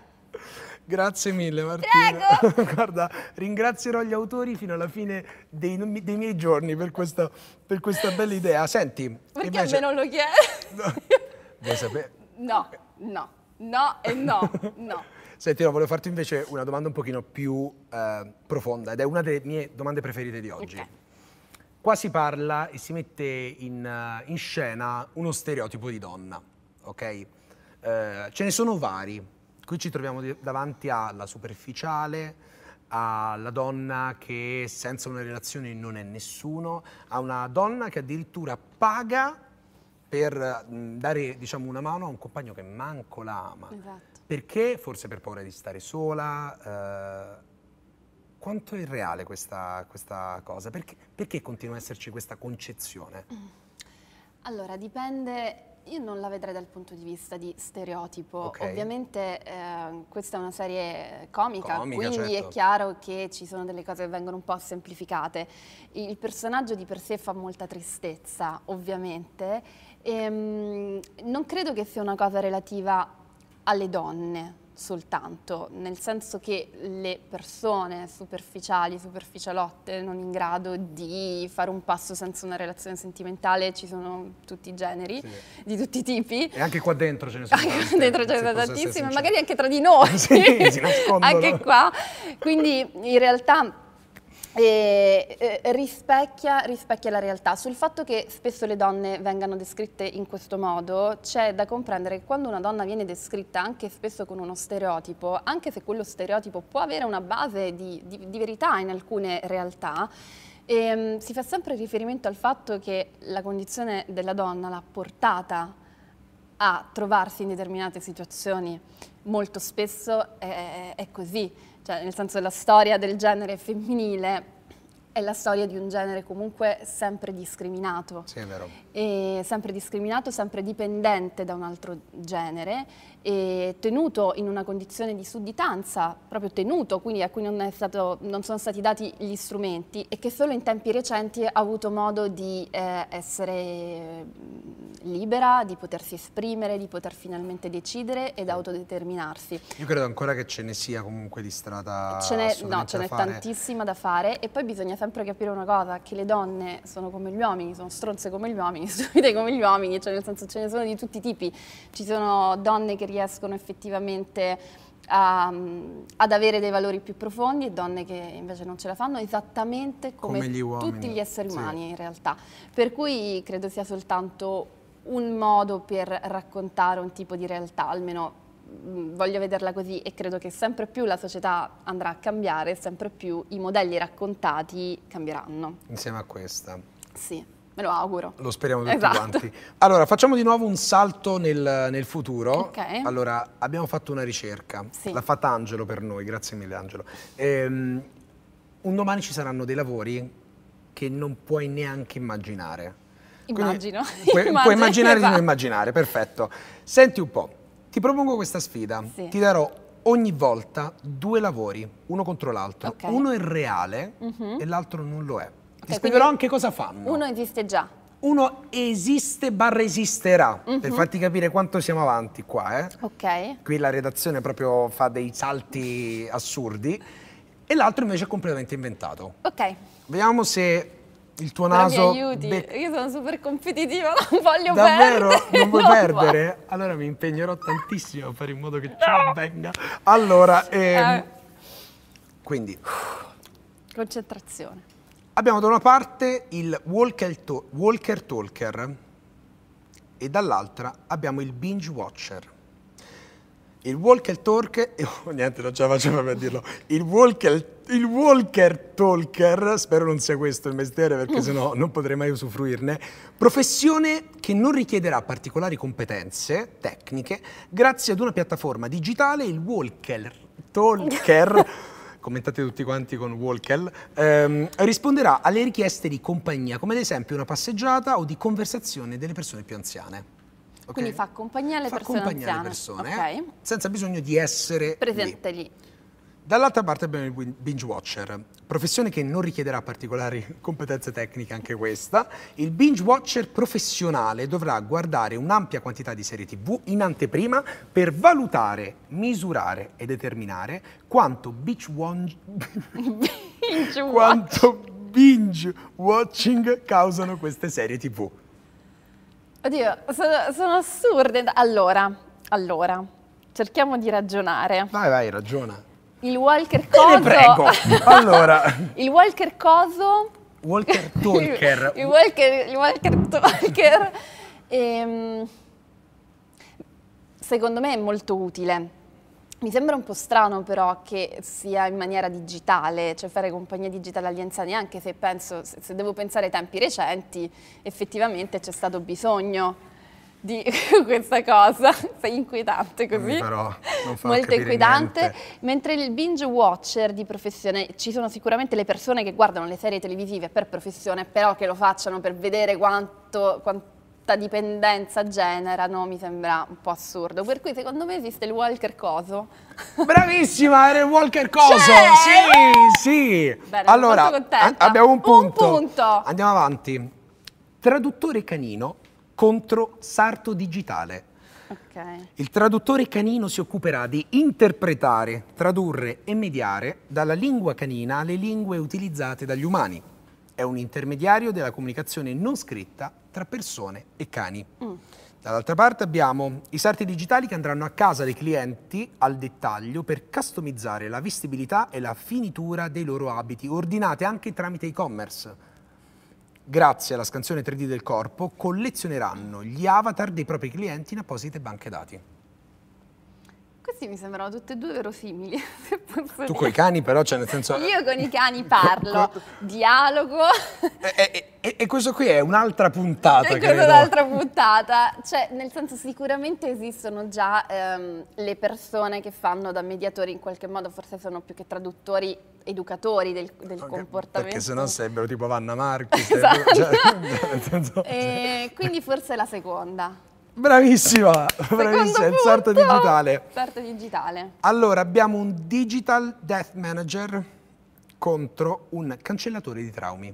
Grazie mille Martina. Guarda, ringrazierò gli autori fino alla fine dei, dei miei giorni per questa, per questa, bella idea. Senti, perché invece... a me non lo chiedi? Vuoi sapere? No, no, no e no, no. Senti, no, volevo farti invece una domanda un pochino più eh, profonda ed è una delle mie domande preferite di oggi. Okay. Qua si parla e si mette in, eh, in scena uno stereotipo di donna, ok? Eh, ce ne sono vari Qui ci troviamo davanti alla superficiale, alla donna che senza una relazione non è nessuno, a una donna che addirittura paga per dare diciamo, una mano a un compagno che manco la ama. Esatto. Perché? Forse per paura di stare sola. Eh, quanto è irreale questa, questa cosa? Perché, perché, continua ad esserci questa concezione? Mm. Allora, dipende io non la vedrei dal punto di vista di stereotipo. Okay. Ovviamente eh, questa è una serie eh, comica, comica quindi certo. è chiaro che ci sono delle cose che vengono un po' semplificate. Il personaggio di per sé fa molta tristezza, ovviamente. E, ehm, mh, non credo che sia una cosa relativa alle donne, soltanto, nel senso che le persone superficiali, superficialotte, non in grado di fare un passo senza una relazione sentimentale, ci sono tutti i generi, sì. di tutti i tipi. E anche qua dentro ce ne sono Anche qua dentro ce ne sono tantissime, magari anche tra di noi, sì, anche qua. Quindi in realtà e, eh, rispecchia, rispecchia, la realtà. Sul fatto che spesso le donne vengano descritte in questo modo, c'è da comprendere che quando una donna viene descritta anche spesso con uno stereotipo, anche se quello stereotipo può avere una base di, di, di verità in alcune realtà, ehm, si fa sempre riferimento al fatto che la condizione della donna l'ha portata a trovarsi in determinate situazioni. Molto spesso è, è così cioè nel senso della storia del genere femminile è la storia di un genere comunque sempre discriminato. Sì, è vero. E sempre discriminato, sempre dipendente da un altro genere e tenuto in una condizione di sudditanza, proprio tenuto, quindi a cui non, stato, non sono stati dati gli strumenti e che solo in tempi recenti ha avuto modo di eh, essere mm, libera, di potersi esprimere, di poter finalmente decidere ed autodeterminarsi. Io credo ancora che ce ne sia comunque di strada ce ne, No, ce n'è tantissima da fare e poi bisogna fare sempre capire una cosa, che le donne sono come gli uomini, sono stronze come gli uomini, stupide come gli uomini, cioè nel senso ce ne sono di tutti i tipi. Ci sono donne che riescono effettivamente a, ad avere dei valori più profondi e donne che invece non ce la fanno esattamente come, come gli tutti gli esseri umani sì. in realtà. Per cui credo sia soltanto un modo per raccontare un tipo di realtà, almeno Mm, voglio vederla così e credo che sempre più la società andrà a cambiare, sempre più i modelli raccontati cambieranno. Insieme a questa. Sì. Me lo auguro. Lo speriamo tutti esatto. quanti. Allora, facciamo di nuovo un salto nel, nel futuro. Okay. Allora, abbiamo fatto una ricerca. Sì. L'ha fatta Angelo per noi, grazie mille Angelo. Ehm, un domani ci saranno dei lavori che non puoi neanche immaginare. Immagino. Quindi, puoi, Immagino. puoi immaginare esatto. di non esatto. immaginare, perfetto. Senti un po'. Ti propongo questa sfida. Sì. Ti darò ogni volta due lavori, uno contro l'altro. Okay. Uno è reale uh mhm. -huh. e l'altro non lo è. Okay, Ti spiegherò anche cosa fanno. Uno esiste già. Uno esiste barra esisterà, uh -huh. per mhm. farti capire quanto siamo avanti qua. Eh. Ok. Qui la redazione proprio fa dei salti assurdi. E l'altro invece è completamente inventato. Ok. Vediamo se il tuo naso... Mi aiuti, io sono super competitiva, non voglio Davvero? perdere. Davvero? Non vuoi non perdere? Va. Allora mi impegnerò tantissimo a fare in modo che no. ciò avvenga. Allora, eh. ehm, eh. quindi... Concentrazione. Abbiamo da una parte il Walker, Talker, walker talker e dall'altra abbiamo il Binge Watcher. Il walker talker, oh, niente non ce la faccio proprio a dirlo, il walker, il walker talker, spero non sia questo il mestiere perché mm. sennò non potrei mai usufruirne, professione che non richiederà particolari competenze tecniche grazie ad una piattaforma digitale, il walker talker. commentate tutti quanti con Walker, ehm, risponderà alle richieste di compagnia, come ad esempio una passeggiata o di conversazione delle persone più anziane. Okay? Quindi fa accompagnare le fa persone compagnia anziane. le persone, okay. Eh? senza bisogno di essere presente lì. lì. Dall'altra parte abbiamo il binge watcher, professione che non richiederà particolari competenze tecniche anche questa. Il binge watcher professionale dovrà guardare un'ampia quantità di serie TV in anteprima per valutare, misurare e determinare quanto binge, binge, quanto binge watching causano queste serie TV. Oddio, sono, sono assurde. Allora, allora, cerchiamo di ragionare. Vai, vai, ragiona. Il Walker Coso... Te ne prego! Allora... il Walker Coso... Walker Talker. il, il Walker, il Walker Talker... ehm, secondo me è molto utile mi sembra un po' strano però che sia in maniera digitale, cioè fare compagnia digitale agli anziani, anche se, penso, se devo pensare ai tempi recenti, effettivamente c'è stato bisogno di questa cosa, sei inquietante così, farò, molto inquietante, niente. mentre il binge watcher di professione, ci sono sicuramente le persone che guardano le serie televisive per professione, però che lo facciano per vedere quanto, quanto dipendenza generano mi sembra un po' assurdo. Per cui secondo me esiste il Walker Coso. Bravissima, era il Walker Coso! Cioè! Sì, sì! Bene, allora, abbiamo un punto. un punto. Andiamo avanti. Traduttore canino contro sarto digitale. Okay. Il traduttore canino si occuperà di interpretare, tradurre e mediare dalla lingua canina le lingue utilizzate dagli umani è un intermediario della comunicazione non scritta tra persone e cani. Mm. Dall'altra parte abbiamo i sarti digitali che andranno a casa dei clienti al dettaglio per customizzare la vestibilità e la finitura dei loro abiti, ordinate anche tramite e-commerce. Grazie alla scansione 3D del corpo collezioneranno gli avatar dei propri clienti in apposite banche dati. Questi mi sembrano tutti e due verosimili. tu con i cani però, cioè nel senso... Io con i eh, cani parlo, dialogo. E, eh, eh, e, e, questo qui è un'altra puntata. E questa è un'altra puntata. Cioè, nel senso sicuramente esistono già ehm, le persone che fanno da mediatori in qualche modo, forse sono più che traduttori educatori del, del okay, comportamento. Perché se no sembrano tipo Vanna Marchi. esatto. Cioè, cioè, senso, quindi forse la seconda. Bravissima, bravissima, il sarto digitale. Sarto digitale. Allora, abbiamo un digital death manager contro un cancellatore di traumi.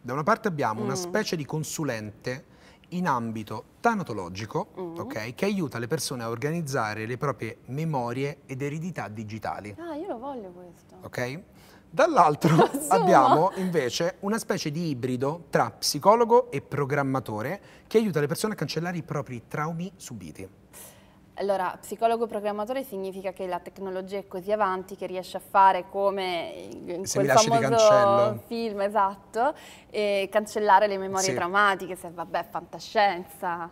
Da una parte abbiamo mm. una specie di consulente in ambito tanatologico, mm. okay, che aiuta le persone a organizzare le proprie memorie ed eredità digitali. Ah, io lo voglio questo. Ok? Dall'altro abbiamo invece una specie di ibrido tra psicologo e programmatore che aiuta le persone a cancellare i propri traumi subiti. Allora, psicologo programmatore significa che la tecnologia è così avanti che riesce a fare come in se quel famoso film, esatto, e cancellare le memorie sì. traumatiche, se vabbè, fantascienza.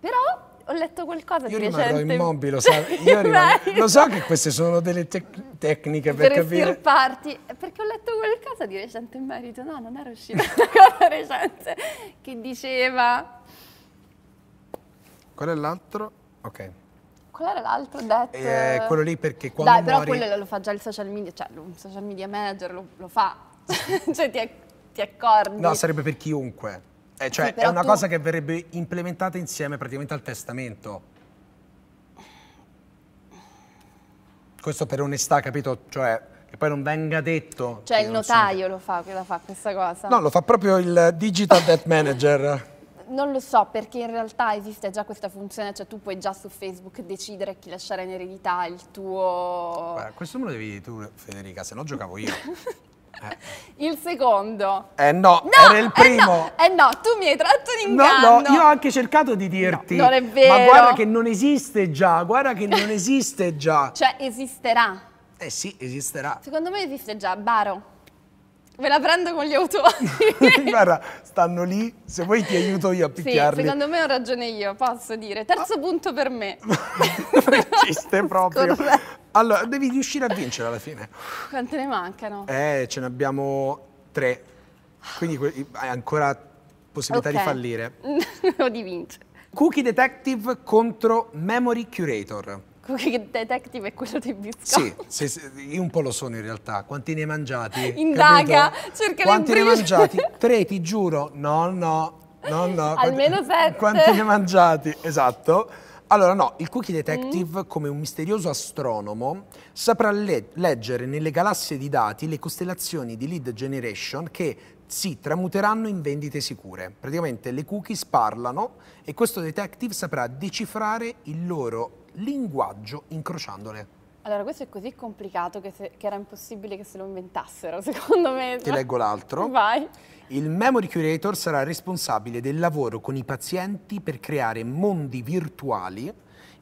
Però ho letto qualcosa io di recente. Io rimarrò immobile, lo, sa, rimarrò, lo so che queste sono delle tec tecniche per, per capire. Per estirparti, perché ho letto qualcosa di recente in merito, no, non era uscita una cosa recente, che diceva... Qual è l'altro? Ok. Qual era l'altro detto? Eh, quello lì perché quando Dai, però quello lo fa già il social media, cioè un social media manager lo, lo fa, cioè ti, ti accorgi. No, sarebbe per chiunque eh, cioè, sì, è una tu... cosa che verrebbe implementata insieme praticamente al testamento. Questo per onestà, capito? Cioè, che poi non venga detto. Cioè, il notaio so. lo fa, che la fa questa cosa. No, lo fa proprio il digital debt manager. Non lo so, perché in realtà esiste già questa funzione, cioè tu puoi già su Facebook decidere chi lasciare in eredità il tuo... Guarda, questo me lo devi dire tu, Federica, se no giocavo io. Il secondo. Eh no, no era il primo. Eh no, eh no, tu mi hai tratto in inganno. No, no, io ho anche cercato di dirti. No, non è vero. Ma guarda che non esiste già, guarda che non esiste già. cioè, esisterà. Eh sì, esisterà. Secondo me esiste già, Baro. Ve la prendo con gli autori. Guarda, stanno lì, se vuoi ti aiuto io a picchiarli. Sì, secondo me ho ragione io, posso dire. Terzo ah. punto per me. Esiste proprio. Scorretto. Allora, devi riuscire a vincere alla fine. Quante ne mancano? Eh, ce ne abbiamo tre. Quindi hai ancora possibilità okay. di fallire. o di vincere. Cookie Detective contro Memory Curator. Cookie Detective è quello dei biscotti. Sì, sì, sì, io un po' lo sono in realtà. Quanti ne hai mangiati? Indaga, capito? cerca Quanti ne hai mangiati? Tre, ti giuro. No, no, no, no. Almeno sette. Quanti ne hai mangiati? Esatto. Allora no, il cookie mm. detective, mm. come un misterioso astronomo, saprà le leggere nelle galassie di dati le costellazioni di lead generation che si tramuteranno in vendite sicure. Praticamente le cookies parlano e questo detective saprà decifrare il loro linguaggio incrociandole. Allora, questo è così complicato che, se, che era impossibile che se lo inventassero, secondo me. Ti leggo l'altro. Vai. Il Memory Curator sarà responsabile del lavoro con i pazienti per creare mondi virtuali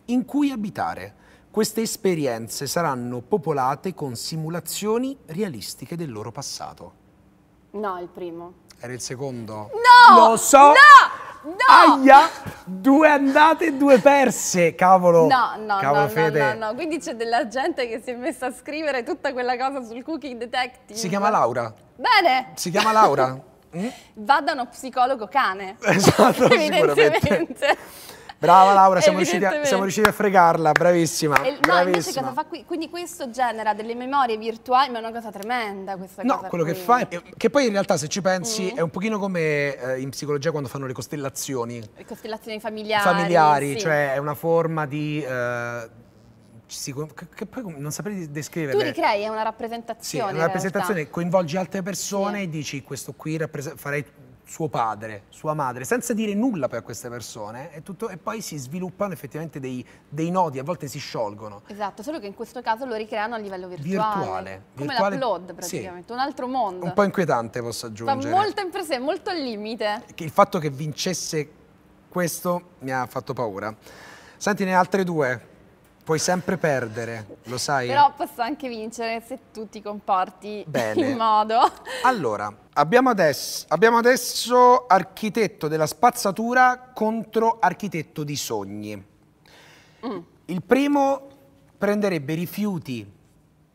in cui abitare. Queste esperienze saranno popolate con simulazioni realistiche del loro passato. No, il primo. Era il secondo? No! Lo so! No! No! Aia! Due andate e due perse, cavolo! No, no, cavolo no, Fede. no, no, no. Quindi c'è della gente che si è messa a scrivere tutta quella cosa sul cooking detective. Si chiama Laura. Bene! Si chiama Laura. Mm? Eh? Vadano psicologo cane. Esatto, evidentemente. Brava Laura, siamo riusciti, a, siamo riusciti, a, fregarla, bravissima. E, no, invece cosa fa qui? Quindi questo genera delle memorie virtuali, ma è una cosa tremenda questa no, cosa. No, quello qui. che fa, è, che poi in realtà se ci pensi mm. è un pochino come eh, in psicologia quando fanno le costellazioni. Le costellazioni familiari. Familiari, sì. cioè è una forma di... Eh, sì, che poi non saprei descrivere. Tu ricrei, è una rappresentazione. Sì, una rappresentazione, coinvolgi altre persone sì. e dici questo qui farei suo padre, sua madre, senza dire nulla per queste persone tutto, e, poi si sviluppano effettivamente dei, dei, nodi, a volte si sciolgono. Esatto, solo che in questo caso lo ricreano a livello virtuale. Virtuale. Come virtuale, l'upload praticamente, sì. un altro mondo. Un po' inquietante posso aggiungere. Fa molto imprese, molto al limite. Il fatto che vincesse questo mi ha fatto paura. Senti, ne altre due Puoi sempre perdere, lo sai. Però posso anche vincere se tu ti comporti Bene. in modo. Allora, abbiamo adesso, abbiamo adesso architetto della spazzatura contro architetto di sogni. Mm. Il primo prenderebbe rifiuti,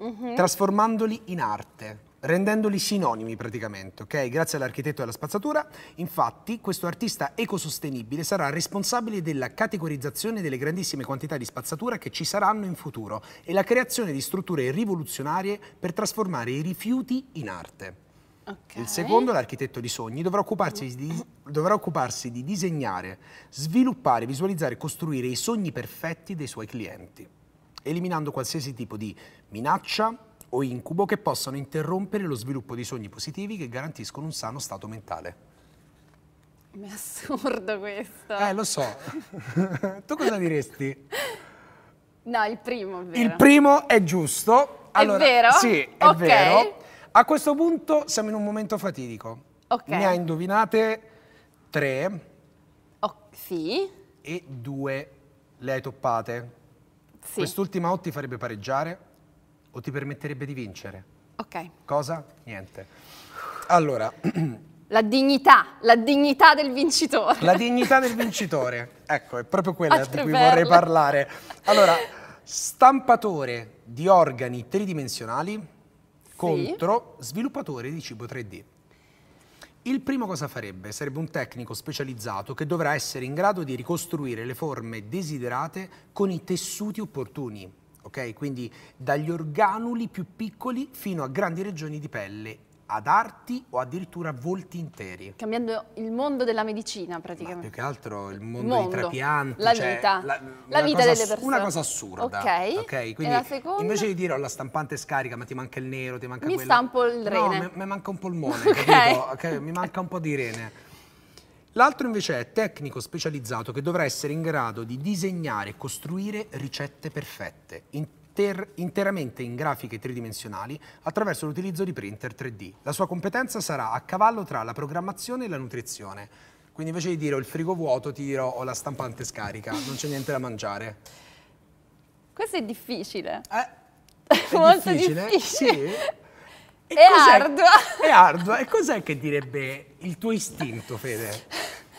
mm -hmm. trasformandoli in arte rendendoli sinonimi praticamente, ok? Grazie all'architetto della spazzatura, infatti, questo artista ecosostenibile sarà responsabile della categorizzazione delle grandissime quantità di spazzatura che ci saranno in futuro e la creazione di strutture rivoluzionarie per trasformare i rifiuti in arte. Okay. Il secondo, l'architetto di sogni, dovrà occuparsi di, dovrà occuparsi di disegnare, sviluppare, visualizzare e costruire i sogni perfetti dei suoi clienti, eliminando qualsiasi tipo di minaccia, o incubo che possano interrompere lo sviluppo di sogni positivi che garantiscono un sano stato mentale. È assurdo questo. Eh, lo so. tu cosa diresti? No, il primo è vero. Il primo è giusto. Allora, è vero? Sì, è okay. vero. A questo punto siamo in un momento fatidico. Ok. Ne hai indovinate tre. Oh, sì. E due le hai toppate. Sì. Quest'ultima o ti farebbe pareggiare o ti permetterebbe di vincere. Ok. Cosa? Niente. Allora... La dignità, la dignità del vincitore. La dignità del vincitore, ecco, è proprio quella di cui vorrei parlare. Allora, stampatore di organi tridimensionali sì. contro sviluppatore di cibo 3D. Il primo cosa farebbe? Sarebbe un tecnico specializzato che dovrà essere in grado di ricostruire le forme desiderate con i tessuti opportuni ok? Quindi dagli organuli più piccoli fino a grandi regioni di pelle ad arti o addirittura volti interi. Cambiando il mondo della medicina praticamente. Ma più che altro il mondo, mondo dei trapianti. La cioè, vita. La, la vita delle persone. Una cosa assurda. Ok. okay quindi seconda... invece di dire ho oh, la stampante scarica ma ti manca il nero, ti manca mi quello. Mi stampo il rene. No, mi manca un polmone, okay. capito? Okay, mi manca un po' di rene. L'altro invece è tecnico specializzato che dovrà essere in grado di disegnare e costruire ricette perfette, inter interamente in grafiche tridimensionali attraverso l'utilizzo di printer 3D. La sua competenza sarà a cavallo tra la programmazione e la nutrizione. Quindi invece di dire ho il frigo vuoto, ti dirò ho la stampante scarica, non c'è niente da mangiare. Questo è difficile. Eh, è molto difficile. difficile. Sì è ardua. È ardua. E cos'è che direbbe il tuo istinto, Fede?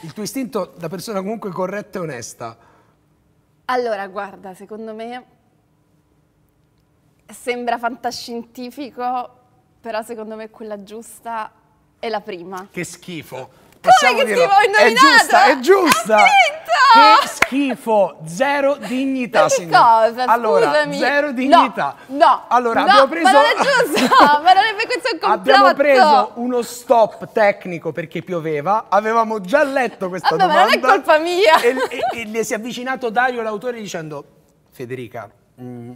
Il tuo istinto da persona comunque corretta e onesta. Allora, guarda, secondo me sembra fantascientifico, però secondo me quella giusta è la prima. Che schifo. Possiamo Come che dirlo? schifo, ho indovinato! È giusta, è giusta! Che schifo, zero dignità, che cosa? Allora, zero dignità. No, no, allora, no, abbiamo preso... ma non è giusto, ma non è questo è un complotto. Abbiamo preso uno stop tecnico perché pioveva, avevamo già letto questa Vabbè, domanda. ma non è colpa mia. E, e, e le si è avvicinato Dario, l'autore, dicendo, Federica, mh, mm,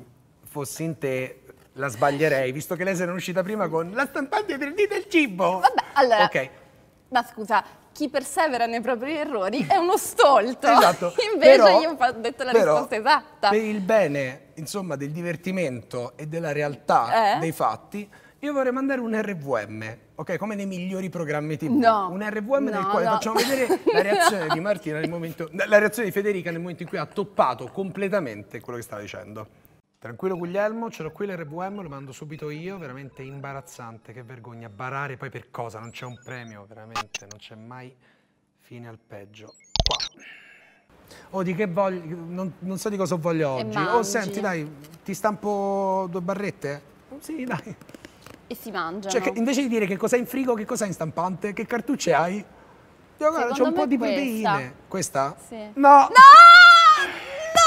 fossi in te la sbaglierei, visto che lei se è uscita prima con la stampante 3D del cibo. Vabbè, allora... Ok ma scusa, chi persevera nei propri errori è uno stolto. Esatto. Invece però, io ho detto la però, risposta esatta. Per il bene, insomma, del divertimento e della realtà eh? dei fatti, io vorrei mandare un RVM, ok? Come nei migliori programmi TV. No. Un RVM no, nel quale no. facciamo vedere la reazione di Martina nel momento, la reazione di Federica nel momento in cui ha toppato completamente quello che stava dicendo. Tranquillo Guglielmo, ce l'ho qui l'RVM, lo mando subito io, veramente imbarazzante, che vergogna, barare poi per cosa, non c'è un premio, veramente, non c'è mai fine al peggio. Qua. Oh, di che voglio, non, non so di cosa voglio oggi. Oh, senti, dai, ti stampo due barrette? Sì, dai. E si mangia. Cioè, invece di dire che cos'hai in frigo, che cos'hai in stampante, che cartucce hai? Io guarda, c'è un po' di proteine. Questa? Sì. No! No!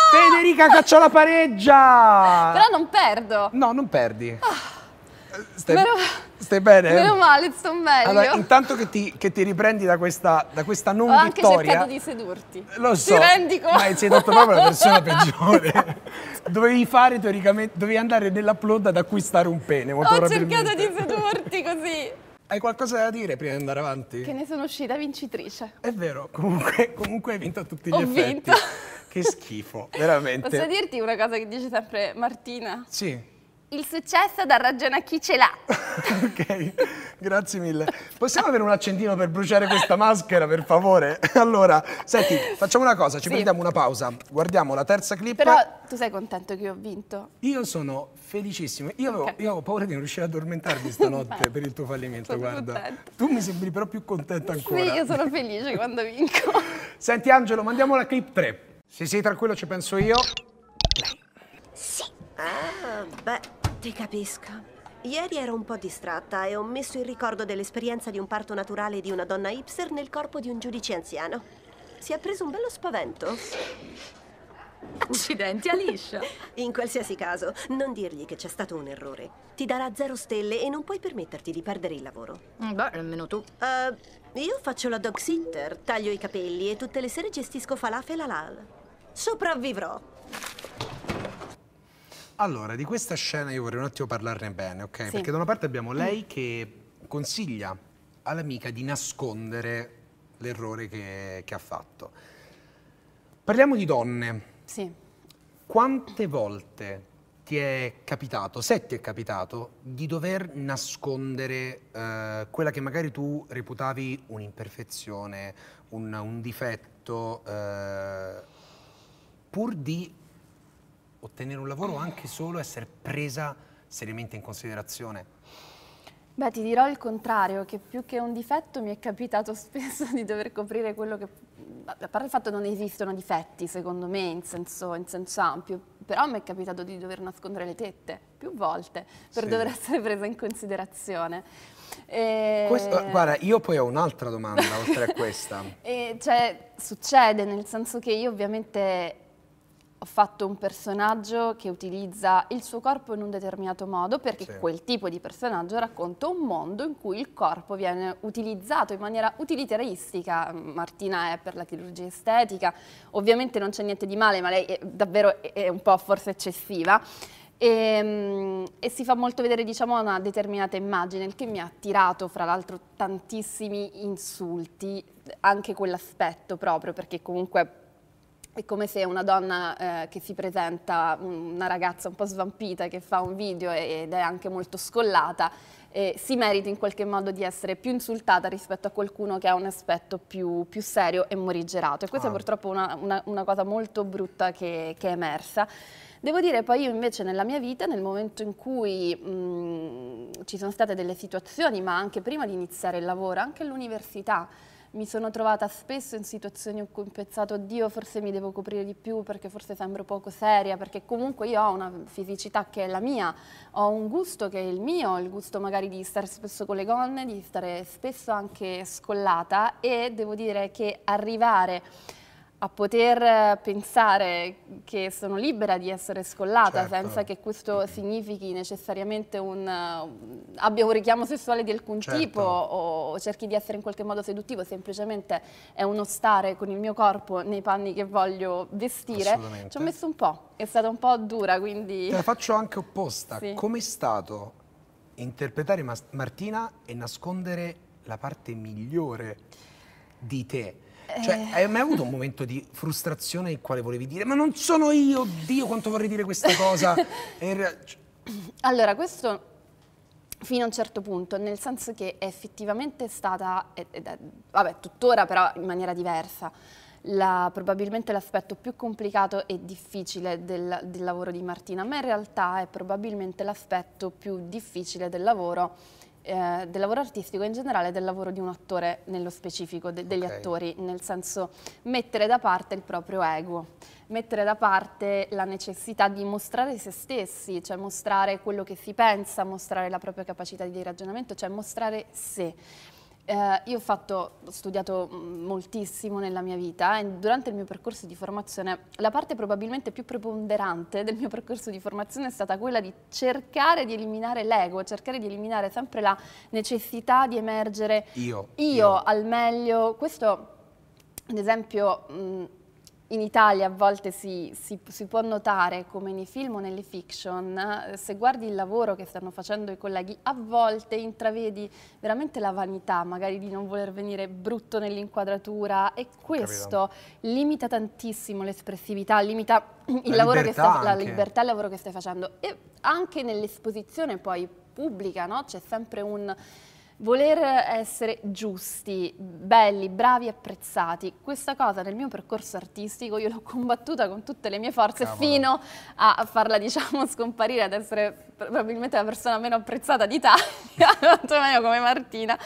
Federica cacciò la pareggia! Però non perdo. No, non perdi. Oh, stai, meno, stai, bene? Meno male, sto meglio. Allora, intanto che ti, che ti riprendi da questa, da questa non vittoria... Ho anche vittoria, cercato di sedurti. Lo so. Ti rendi conto? Ma sei stato proprio la persona peggiore. dovevi fare teoricamente... Dovevi andare nell'upload ad acquistare un pene, molto Ho cercato di sedurti così. Hai qualcosa da dire prima di andare avanti? Che ne sono uscita vincitrice. È vero, comunque, comunque hai vinto a tutti gli Ho effetti. Ho vinto che schifo, veramente. Posso dirti una cosa che dice sempre Martina? Sì. Il successo dà ragione a chi ce l'ha. ok, grazie mille. Possiamo avere un accendino per bruciare questa maschera, per favore? Allora, senti, facciamo una cosa, ci sì. prendiamo una pausa, guardiamo la terza clip. Però tu sei contento che io ho vinto? Io sono felicissimo. Io, okay. avevo, io avevo paura di non riuscire ad addormentarmi stanotte per il tuo fallimento, sono guarda. Contenta. Tu mi sembri però più contento ancora. Sì, io sono felice quando vinco. Senti Angelo, mandiamo la clip 3. Sì, sì, tranquillo, ci penso io. Sì. Ah, beh, ti capisco. Ieri ero un po' distratta e ho messo il ricordo dell'esperienza di un parto naturale di una donna hipster nel corpo di un giudice anziano. Si è preso un bello spavento. Accidenti, Alicia! In qualsiasi caso, non dirgli che c'è stato un errore. Ti darà zero stelle e non puoi permetterti di perdere il lavoro. Eh, beh, nemmeno tu. Uh, io faccio la dog sitter, taglio i capelli e tutte le sere gestisco falafel halal sopravvivrò. Allora, di questa scena io vorrei un attimo parlarne bene, ok? Sì. Perché da una parte abbiamo mm. lei che consiglia all'amica di nascondere l'errore che, che, ha fatto. Parliamo di donne. Sì. Quante volte ti è capitato, se ti è capitato, di dover nascondere eh, quella che magari tu reputavi un'imperfezione, un, un, difetto, eh, pur di ottenere un lavoro o anche solo essere presa seriamente in considerazione? Beh, ti dirò il contrario, che più che un difetto mi è capitato spesso di dover coprire quello che... A parte il fatto che non esistono difetti, secondo me, in senso, in senso ampio, però mi è capitato di dover nascondere le tette più volte per sì. dover essere presa in considerazione. E... Questo, guarda, io poi ho un'altra domanda oltre a questa. E cioè, succede, nel senso che io ovviamente ho fatto un personaggio che utilizza il suo corpo in un determinato modo perché sì. quel tipo di personaggio racconta un mondo in cui il corpo viene utilizzato in maniera utilitaristica. Martina è per la chirurgia estetica, ovviamente non c'è niente di male, ma lei è davvero è un po' forse eccessiva. E, ehm, e, si fa molto vedere diciamo, una determinata immagine, il che mi ha attirato fra l'altro tantissimi insulti, anche quell'aspetto proprio, perché comunque è come se una donna eh, che si presenta, una ragazza un po' svampita che fa un video ed è anche molto scollata, eh, si meriti in qualche modo di essere più insultata rispetto a qualcuno che ha un aspetto più, più serio e morigerato. E questa ah. è purtroppo una, una, una, cosa molto brutta che, che, è emersa. Devo dire poi io invece nella mia vita, nel momento in cui mh, mm, ci sono state delle situazioni, ma anche prima di iniziare il lavoro, anche all'università, mi sono trovata spesso in situazioni in cui ho pensato, oddio, forse mi devo coprire di più perché forse sembro poco seria, perché comunque io ho una fisicità che è la mia, ho un gusto che è il mio, il gusto magari di stare spesso con le gonne, di stare spesso anche scollata e devo dire che arrivare a poter eh, pensare che sono libera di essere scollata certo. senza che questo significhi necessariamente un, eh, abbia un richiamo sessuale di alcun certo. tipo o cerchi di essere in qualche modo seduttivo, semplicemente è uno stare con il mio corpo nei panni che voglio vestire. Ci ho messo un po', è stata un po' dura, quindi... Te la faccio anche opposta. Sì. è stato interpretare Martina e nascondere la parte migliore di te? Cioè, eh. hai mai avuto un momento di frustrazione in quale volevi dire ma non sono io, Dio, quanto vorrei dire questa cosa? Cioè allora, questo fino a un certo punto, nel senso che è effettivamente stata, ed è, vabbè, tuttora però in maniera diversa, la, probabilmente l'aspetto più complicato e difficile del, del lavoro di Martina, ma in realtà è probabilmente l'aspetto più difficile del lavoro eh, del lavoro artistico in generale del lavoro di un attore nello specifico, de degli okay. attori, nel senso mettere da parte il proprio ego, mettere da parte la necessità di mostrare se stessi, cioè mostrare quello che si pensa, mostrare la propria capacità di ragionamento, cioè mostrare sé. Eh, io ho, fatto, ho studiato mm, moltissimo nella mia vita e durante il mio percorso di formazione la parte probabilmente più preponderante del mio percorso di formazione è stata quella di cercare di eliminare l'ego, cercare di eliminare sempre la necessità di emergere io, io, io. al meglio. Questo, ad esempio... Mh, mm, in Italia a volte si, si, si, può notare come nei film o nelle fiction, eh, se guardi il lavoro che stanno facendo i colleghi, a volte intravedi veramente la vanità, magari di non voler venire brutto nell'inquadratura e questo Capito. limita tantissimo l'espressività, limita il la lavoro che stai, la libertà, del lavoro che stai facendo e anche nell'esposizione poi pubblica, no? c'è sempre un Voler essere giusti, belli, bravi, apprezzati, questa cosa nel mio percorso artistico io l'ho combattuta con tutte le mie forze Cavolo. fino a farla diciamo scomparire, ad essere probabilmente la persona meno apprezzata d'Italia, tanto meglio come Martina,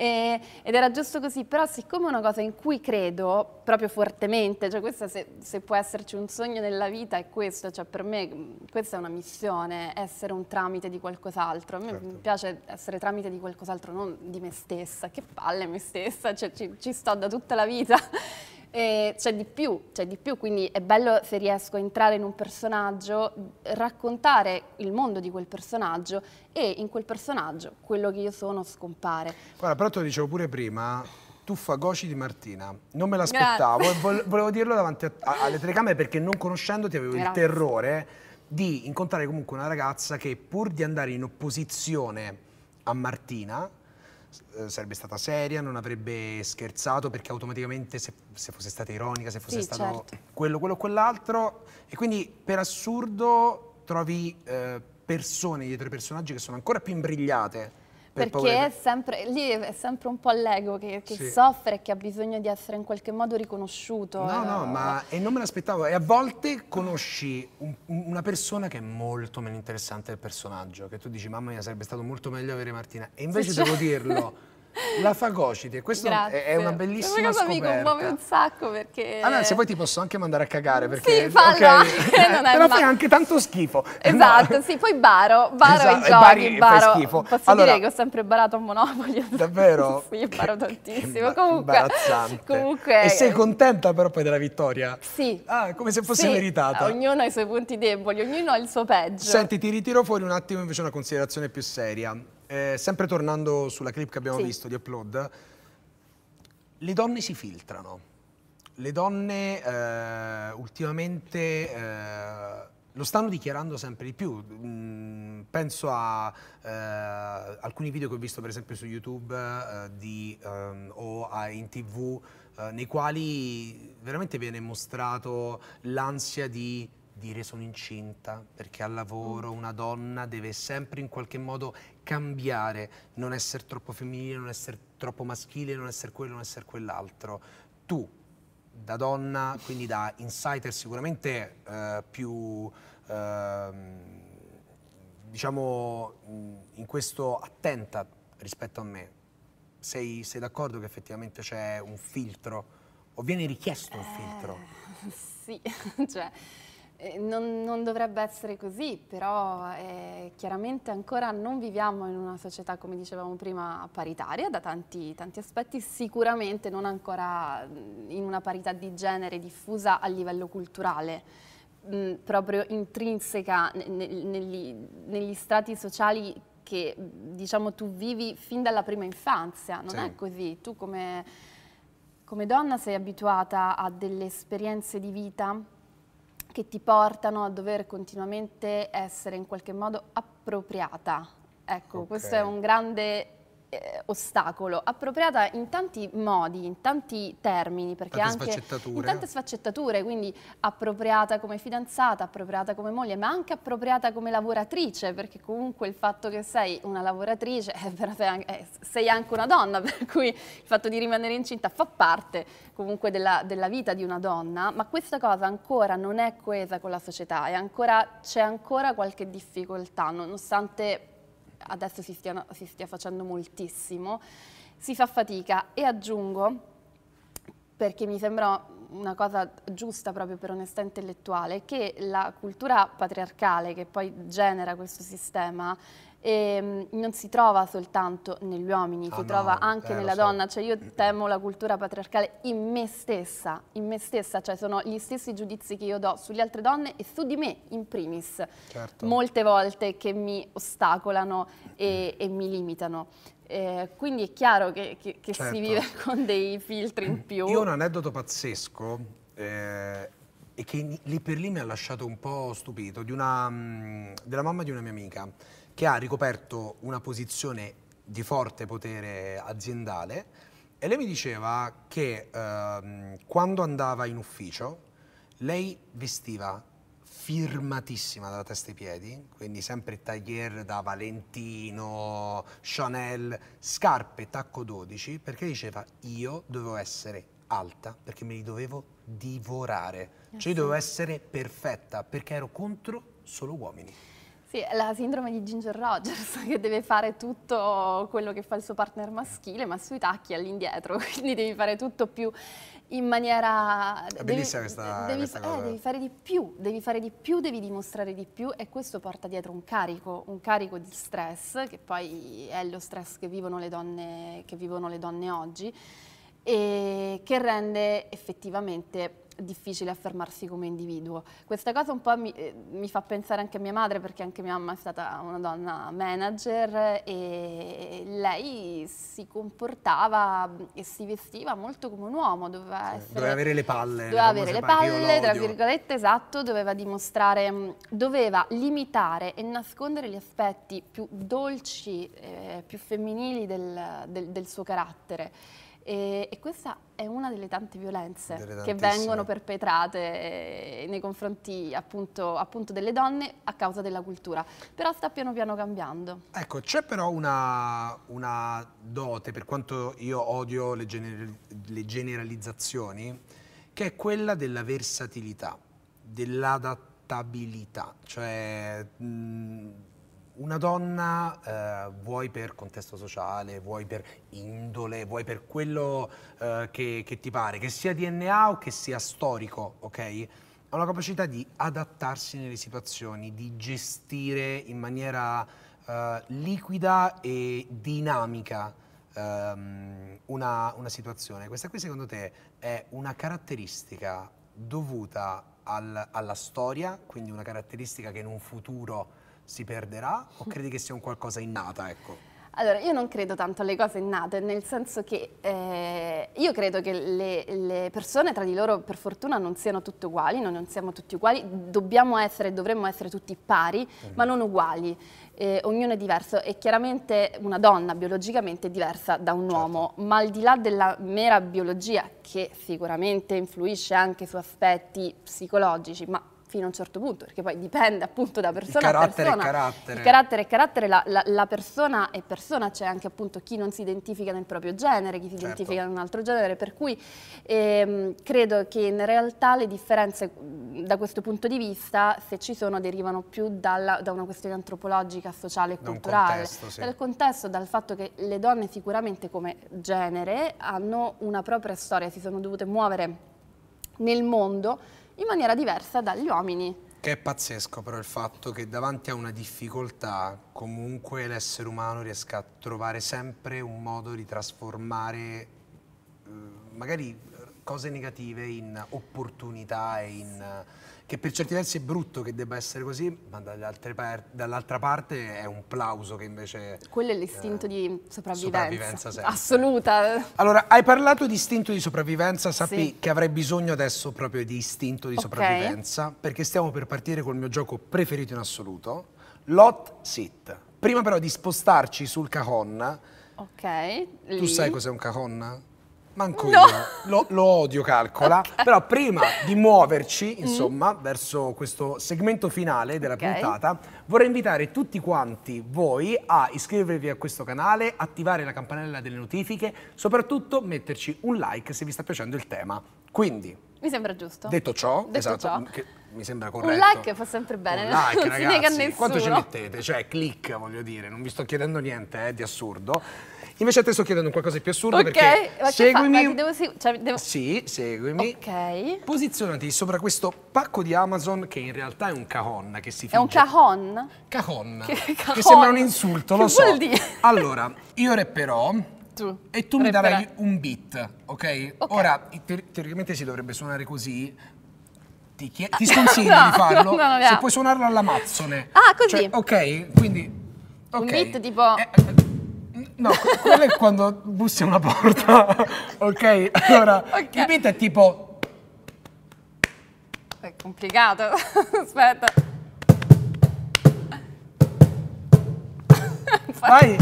e, ed era giusto così, però siccome è una cosa in cui credo proprio fortemente, cioè questa se, se può esserci un sogno nella vita è questo, cioè per me mm, questa è una missione, essere un tramite di qualcos'altro, a me certo. piace essere tramite di qualcos'altro, non di me stessa, che palle me stessa, cioè ci, ci sto da tutta la vita eh, c'è di più, c'è di più, quindi è bello se riesco a entrare in un personaggio, raccontare il mondo di quel personaggio e in quel personaggio quello che io sono scompare. Guarda, però te lo dicevo pure prima, tuffa fagoci di Martina, non me l'aspettavo, e volevo dirlo davanti a, a, alle telecamere perché non conoscendoti avevo Grazie. il terrore di incontrare comunque una ragazza che pur di andare in opposizione a Martina, eh, sarebbe stata seria, non avrebbe scherzato perché automaticamente se, se fosse stata ironica, se fosse sì, stato certo. quello, quello, quell'altro. E quindi per assurdo trovi eh, persone dietro i personaggi che sono ancora più imbrigliate perché è sempre, lì è sempre un po' l'ego che, che sì. soffre e che ha bisogno di essere in qualche modo riconosciuto. No, eh. no, ma e non me l'aspettavo. E a volte conosci un, una persona che è molto meno interessante del personaggio, che tu dici, mamma mia, sarebbe stato molto meglio avere Martina. E invece cioè... devo dirlo. La fagocite, questa è una bellissima cosa scoperta. Questa cosa mi commuove un sacco perché... Ah, se poi ti posso anche mandare a cagare perché... Sì, fallo okay. non è Però fai anche tanto schifo. Esatto, no. sì, poi baro, baro esatto, i giochi, bari baro... schifo. Posso allora, dire che ho sempre barato a Monopoli. Davvero? sì, baro tantissimo. comunque, comunque... E sei contenta però poi della vittoria? Sì. Ah, come se fosse sì. meritata. Ah, ognuno ha i suoi punti deboli, ognuno ha il suo peggio. Senti, ti ritiro fuori un attimo invece una considerazione più seria. Eh, sempre tornando sulla clip che abbiamo sì. visto di Upload, le donne si filtrano. Le donne eh, ultimamente eh, lo stanno dichiarando sempre di più. Mm, penso a eh, alcuni video che ho visto per esempio su YouTube eh, di, um, o in tv eh, nei quali veramente viene mostrato l'ansia di dire sono incinta, perché al lavoro mm. una donna deve sempre in qualche modo cambiare, non essere troppo femminile, non essere troppo maschile, non essere quello, non essere quell'altro. Tu, da donna, quindi da insider sicuramente eh, più... Eh, diciamo mm, in questo attenta rispetto a me, sei, sei d'accordo che effettivamente c'è un filtro? O viene richiesto un filtro? Eh, sì, cioè eh, non, non, dovrebbe essere così, però eh, chiaramente ancora non viviamo in una società, come dicevamo prima, paritaria da tanti, tanti, aspetti, sicuramente non ancora mm, in una parità di genere diffusa a livello culturale, mh, mm, proprio intrinseca ne, ne, negli, negli strati sociali che diciamo tu vivi fin dalla prima infanzia, non sì. è così, tu come, come donna sei abituata a delle esperienze di vita che ti portano a dover continuamente essere in qualche modo appropriata. Ecco, okay. questo è un grande eh, ostacolo, appropriata in tanti modi, in tanti termini, perché tante anche in tante sfaccettature, quindi appropriata come fidanzata, appropriata come moglie, ma anche appropriata come lavoratrice, perché comunque il fatto che sei una lavoratrice, eh, però sei, eh, sei anche, una donna, per cui il fatto di rimanere incinta fa parte comunque della, della vita di una donna, ma questa cosa ancora non è coesa con la società, c'è ancora, ancora qualche difficoltà, nonostante adesso si, stia, si stia facendo moltissimo, si fa fatica e aggiungo, perché mi sembra una cosa giusta proprio per onestà intellettuale, che la cultura patriarcale che poi genera questo sistema e ehm, non si trova soltanto negli uomini, oh si ah, no, trova eh, anche eh, nella so. donna, cioè io temo la cultura patriarcale in me stessa, in me stessa, cioè sono gli stessi giudizi che io do sulle altre donne e su di me in primis, certo. molte volte che mi ostacolano e, mm. e mi limitano. Eh, quindi è chiaro che, che, che certo. si vive con dei filtri in più. Io ho un aneddoto pazzesco eh, e che lì per lì mi ha lasciato un po' stupito, una, mm, della mamma di una mia amica che ha ricoperto una posizione di forte potere aziendale e lei mi diceva che ehm, quando andava in ufficio lei vestiva firmatissima dalla testa ai piedi, quindi sempre taglier da Valentino, Chanel, scarpe tacco 12, perché diceva io dovevo essere alta, perché me li dovevo divorare, eh cioè io dovevo essere perfetta, perché ero contro solo uomini. Sì, è la sindrome di Ginger Rogers che deve fare tutto quello che fa il suo partner maschile, ma sui tacchi all'indietro, quindi devi fare tutto più in maniera... È bellissima devi, questa, devi, questa eh, devi fare di più, devi fare di più, devi dimostrare di più e questo porta dietro un carico, un carico di stress, che poi è lo stress che vivono le donne, vivono le donne oggi, e che rende effettivamente difficile affermarsi come individuo. Questa cosa un po' mi, eh, mi, fa pensare anche a mia madre perché anche mia mamma è stata una donna manager e lei si comportava e si vestiva molto come un uomo, doveva, sì. essere, doveva avere le palle. Doveva avere le palle, tra virgolette, esatto, doveva dimostrare, mm, doveva limitare e nascondere gli aspetti più dolci, eh, più femminili del, del, del suo carattere. E, e, questa è una delle tante violenze delle che vengono perpetrate eh, nei confronti appunto, appunto, delle donne a causa della cultura. Però sta piano piano cambiando. Ecco, c'è però una, una, dote, per quanto io odio le, gener le generalizzazioni, che è quella della versatilità, dell'adattabilità. Cioè... Mh, una donna eh, vuoi per contesto sociale, vuoi per indole, vuoi per quello eh, che, che, ti pare, che sia DNA o che sia storico, ok? Ha una capacità di adattarsi nelle situazioni, di gestire in maniera eh, liquida e dinamica ehm, una, una situazione. Questa qui secondo te è una caratteristica dovuta al, alla storia, quindi una caratteristica che in un futuro si perderà o credi che sia un qualcosa innata? Ecco? Allora, io non credo tanto alle cose innate, nel senso che eh, io credo che le, le, persone tra di loro per fortuna non siano tutte uguali, noi non siamo tutti uguali, dobbiamo essere, dovremmo essere tutti pari, mm. ma non uguali. Eh, ognuno è diverso e chiaramente una donna biologicamente è diversa da un certo. uomo, ma al di là della mera biologia, che sicuramente influisce anche su aspetti psicologici, ma fino a un certo punto, perché poi dipende appunto da persona a persona. Carattere. Il carattere è carattere, la, la, la, persona è persona, c'è anche appunto chi non si identifica nel proprio genere, chi si certo. identifica in un altro genere, per cui ehm, credo che in realtà le differenze da questo punto di vista, se ci sono, derivano più dalla, da una questione antropologica, sociale e culturale. culturale, contesto, sì. dal contesto, dal fatto che le donne sicuramente come genere hanno una propria storia, si sono dovute muovere nel mondo in maniera diversa dagli uomini. Che è pazzesco però il fatto che davanti a una difficoltà comunque l'essere umano riesca a trovare sempre un modo di trasformare eh, magari eh, cose negative in opportunità e in che per certi versi è brutto che debba essere così, ma dall'altra parte è un plauso che invece... Quello è l'istinto eh, di sopravvivenza. sopravvivenza sempre. Assoluta. Allora, hai parlato di istinto di sopravvivenza, sappi sì. che avrei bisogno adesso proprio di istinto di okay. sopravvivenza, perché stiamo per partire col mio gioco preferito in assoluto, Lot Sit. Prima però di spostarci sul cajon... Ok. Lì. Tu sai cos'è un cajon? Manco no. io, lo, lo, odio calcola, okay. però prima di muoverci mm. insomma mm. verso questo segmento finale della okay. puntata vorrei invitare tutti quanti voi a iscrivervi a questo canale, attivare la campanella delle notifiche, soprattutto metterci un like se vi sta piacendo il tema. Quindi, mi sembra giusto. Detto ciò, Detto esatto, ciò. mi sembra corretto. Un like fa sempre bene, un like, non si nega nessuno. Quanto ci mettete? Cioè, click, voglio dire, non vi sto chiedendo niente eh, di assurdo. Invece a te sto chiedendo qualcosa di più assurdo okay, perché seguimi. Ma devo, cioè, devo... Sì, seguimi. Ok. Posizionati sopra questo pacco di Amazon che in realtà è un cajon che si finge. È un cajon? Cajon. Che, cajon. che sembra un insulto, che lo so. Dire? Allora, io rapperò tu. E tu Reperà. mi darai un beat, ok? okay. Ora, te teoricamente si dovrebbe suonare così, ti, ti sconsiglio no, di farlo. No, no, se puoi suonarlo alla mazzone. Ah, così. Cioè, ok, quindi. Okay. Un beat tipo. Eh, eh No, quello è quando bussi a una porta. ok, allora, okay. il beat è tipo... È complicato, aspetta. Vai!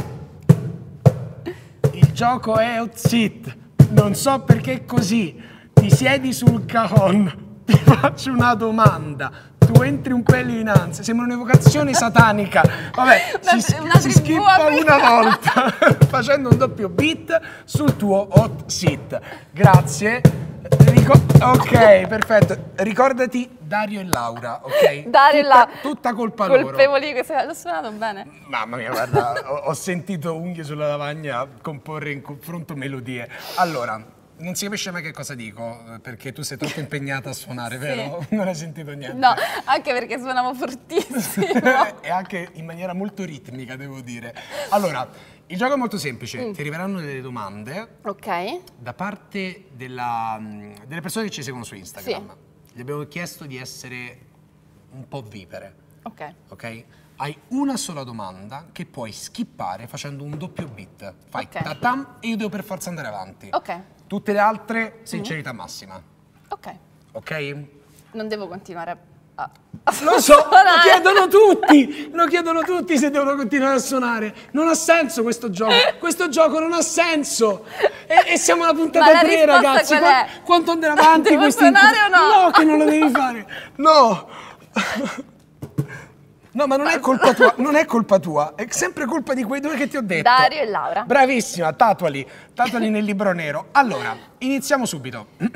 Il gioco è sit. Non so perché è così. Ti siedi sul cajon. Ti faccio una domanda tu entri un pelo innanzi, sembra un'evocazione satanica. Vabbè, Beh, si, una si schippa una volta facendo un doppio beat sul tuo hot seat. Grazie. Rico- ok, perfetto. Ricordati Dario e Laura, ok? Dario e Laura. Tutta colpa Colpevoli loro. Colpevoli, l'ho suonato bene. Mamma mia, guarda, ho, ho sentito Unghie sulla lavagna comporre in confronto melodie. Allora, non si capisce mai che cosa dico, eh, perché tu sei troppo impegnata a suonare, sì. vero? Non hai sentito niente. No, anche perché suonavo fortissimo. e anche in maniera molto ritmica, devo dire. Allora, il gioco è molto semplice. Mm. Ti arriveranno delle domande okay. da parte della, mm, delle persone che ci seguono su Instagram. Sì. Gli abbiamo chiesto di essere un po' vipere. Ok. Ok? Hai una sola domanda che puoi skippare facendo un doppio beat. Fai okay. tatam e io devo per forza andare avanti. Ok. Tutte le altre, mm. sincerità massima. Ok. Ok? Non devo continuare a. Ah. Lo so, lo chiedono tutti, lo chiedono tutti se devono continuare a suonare. Non ha senso questo gioco, questo gioco non ha senso. E, e siamo alla puntata 3 ragazzi, Qua, quanto andrà avanti questo... Devo suonare o no? No, che non lo devi fare, no. No, ma non è colpa tua, non è colpa tua, è sempre colpa di quei due che ti ho detto. Dario e Laura. Bravissima, tatuali, tatuali nel libro nero. Allora, iniziamo subito.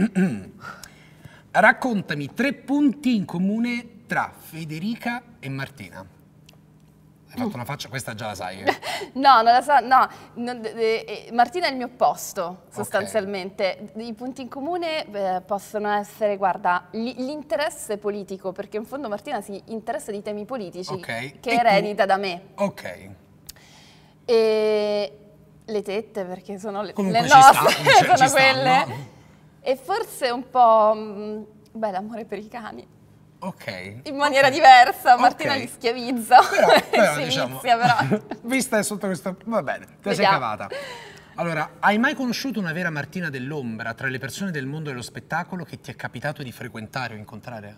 Raccontami tre punti in comune tra Federica e Martina. Hai fatto una faccia, questa già la sai. Eh? no, non la so, no. Non, eh, Martina è il mio opposto, sostanzialmente. Okay. I punti in comune eh, possono essere, guarda, l'interesse politico, perché in fondo Martina si interessa di temi politici okay. che e eredita tu? da me. Ok. E le tette, perché sono le, Comunque le nostre, cioè, sta, sono quelle. Sta, no? E forse un po'... Mh, mm, beh, l'amore per i cani. Ok. In maniera okay. diversa, Martina okay. li schiavizza. Però, però, diciamo, inizia, però. Vista sotto questo... va bene, te la sei cavata. Allora, hai mai conosciuto una vera Martina dell'ombra tra le persone del mondo dello spettacolo che ti è capitato di frequentare o incontrare?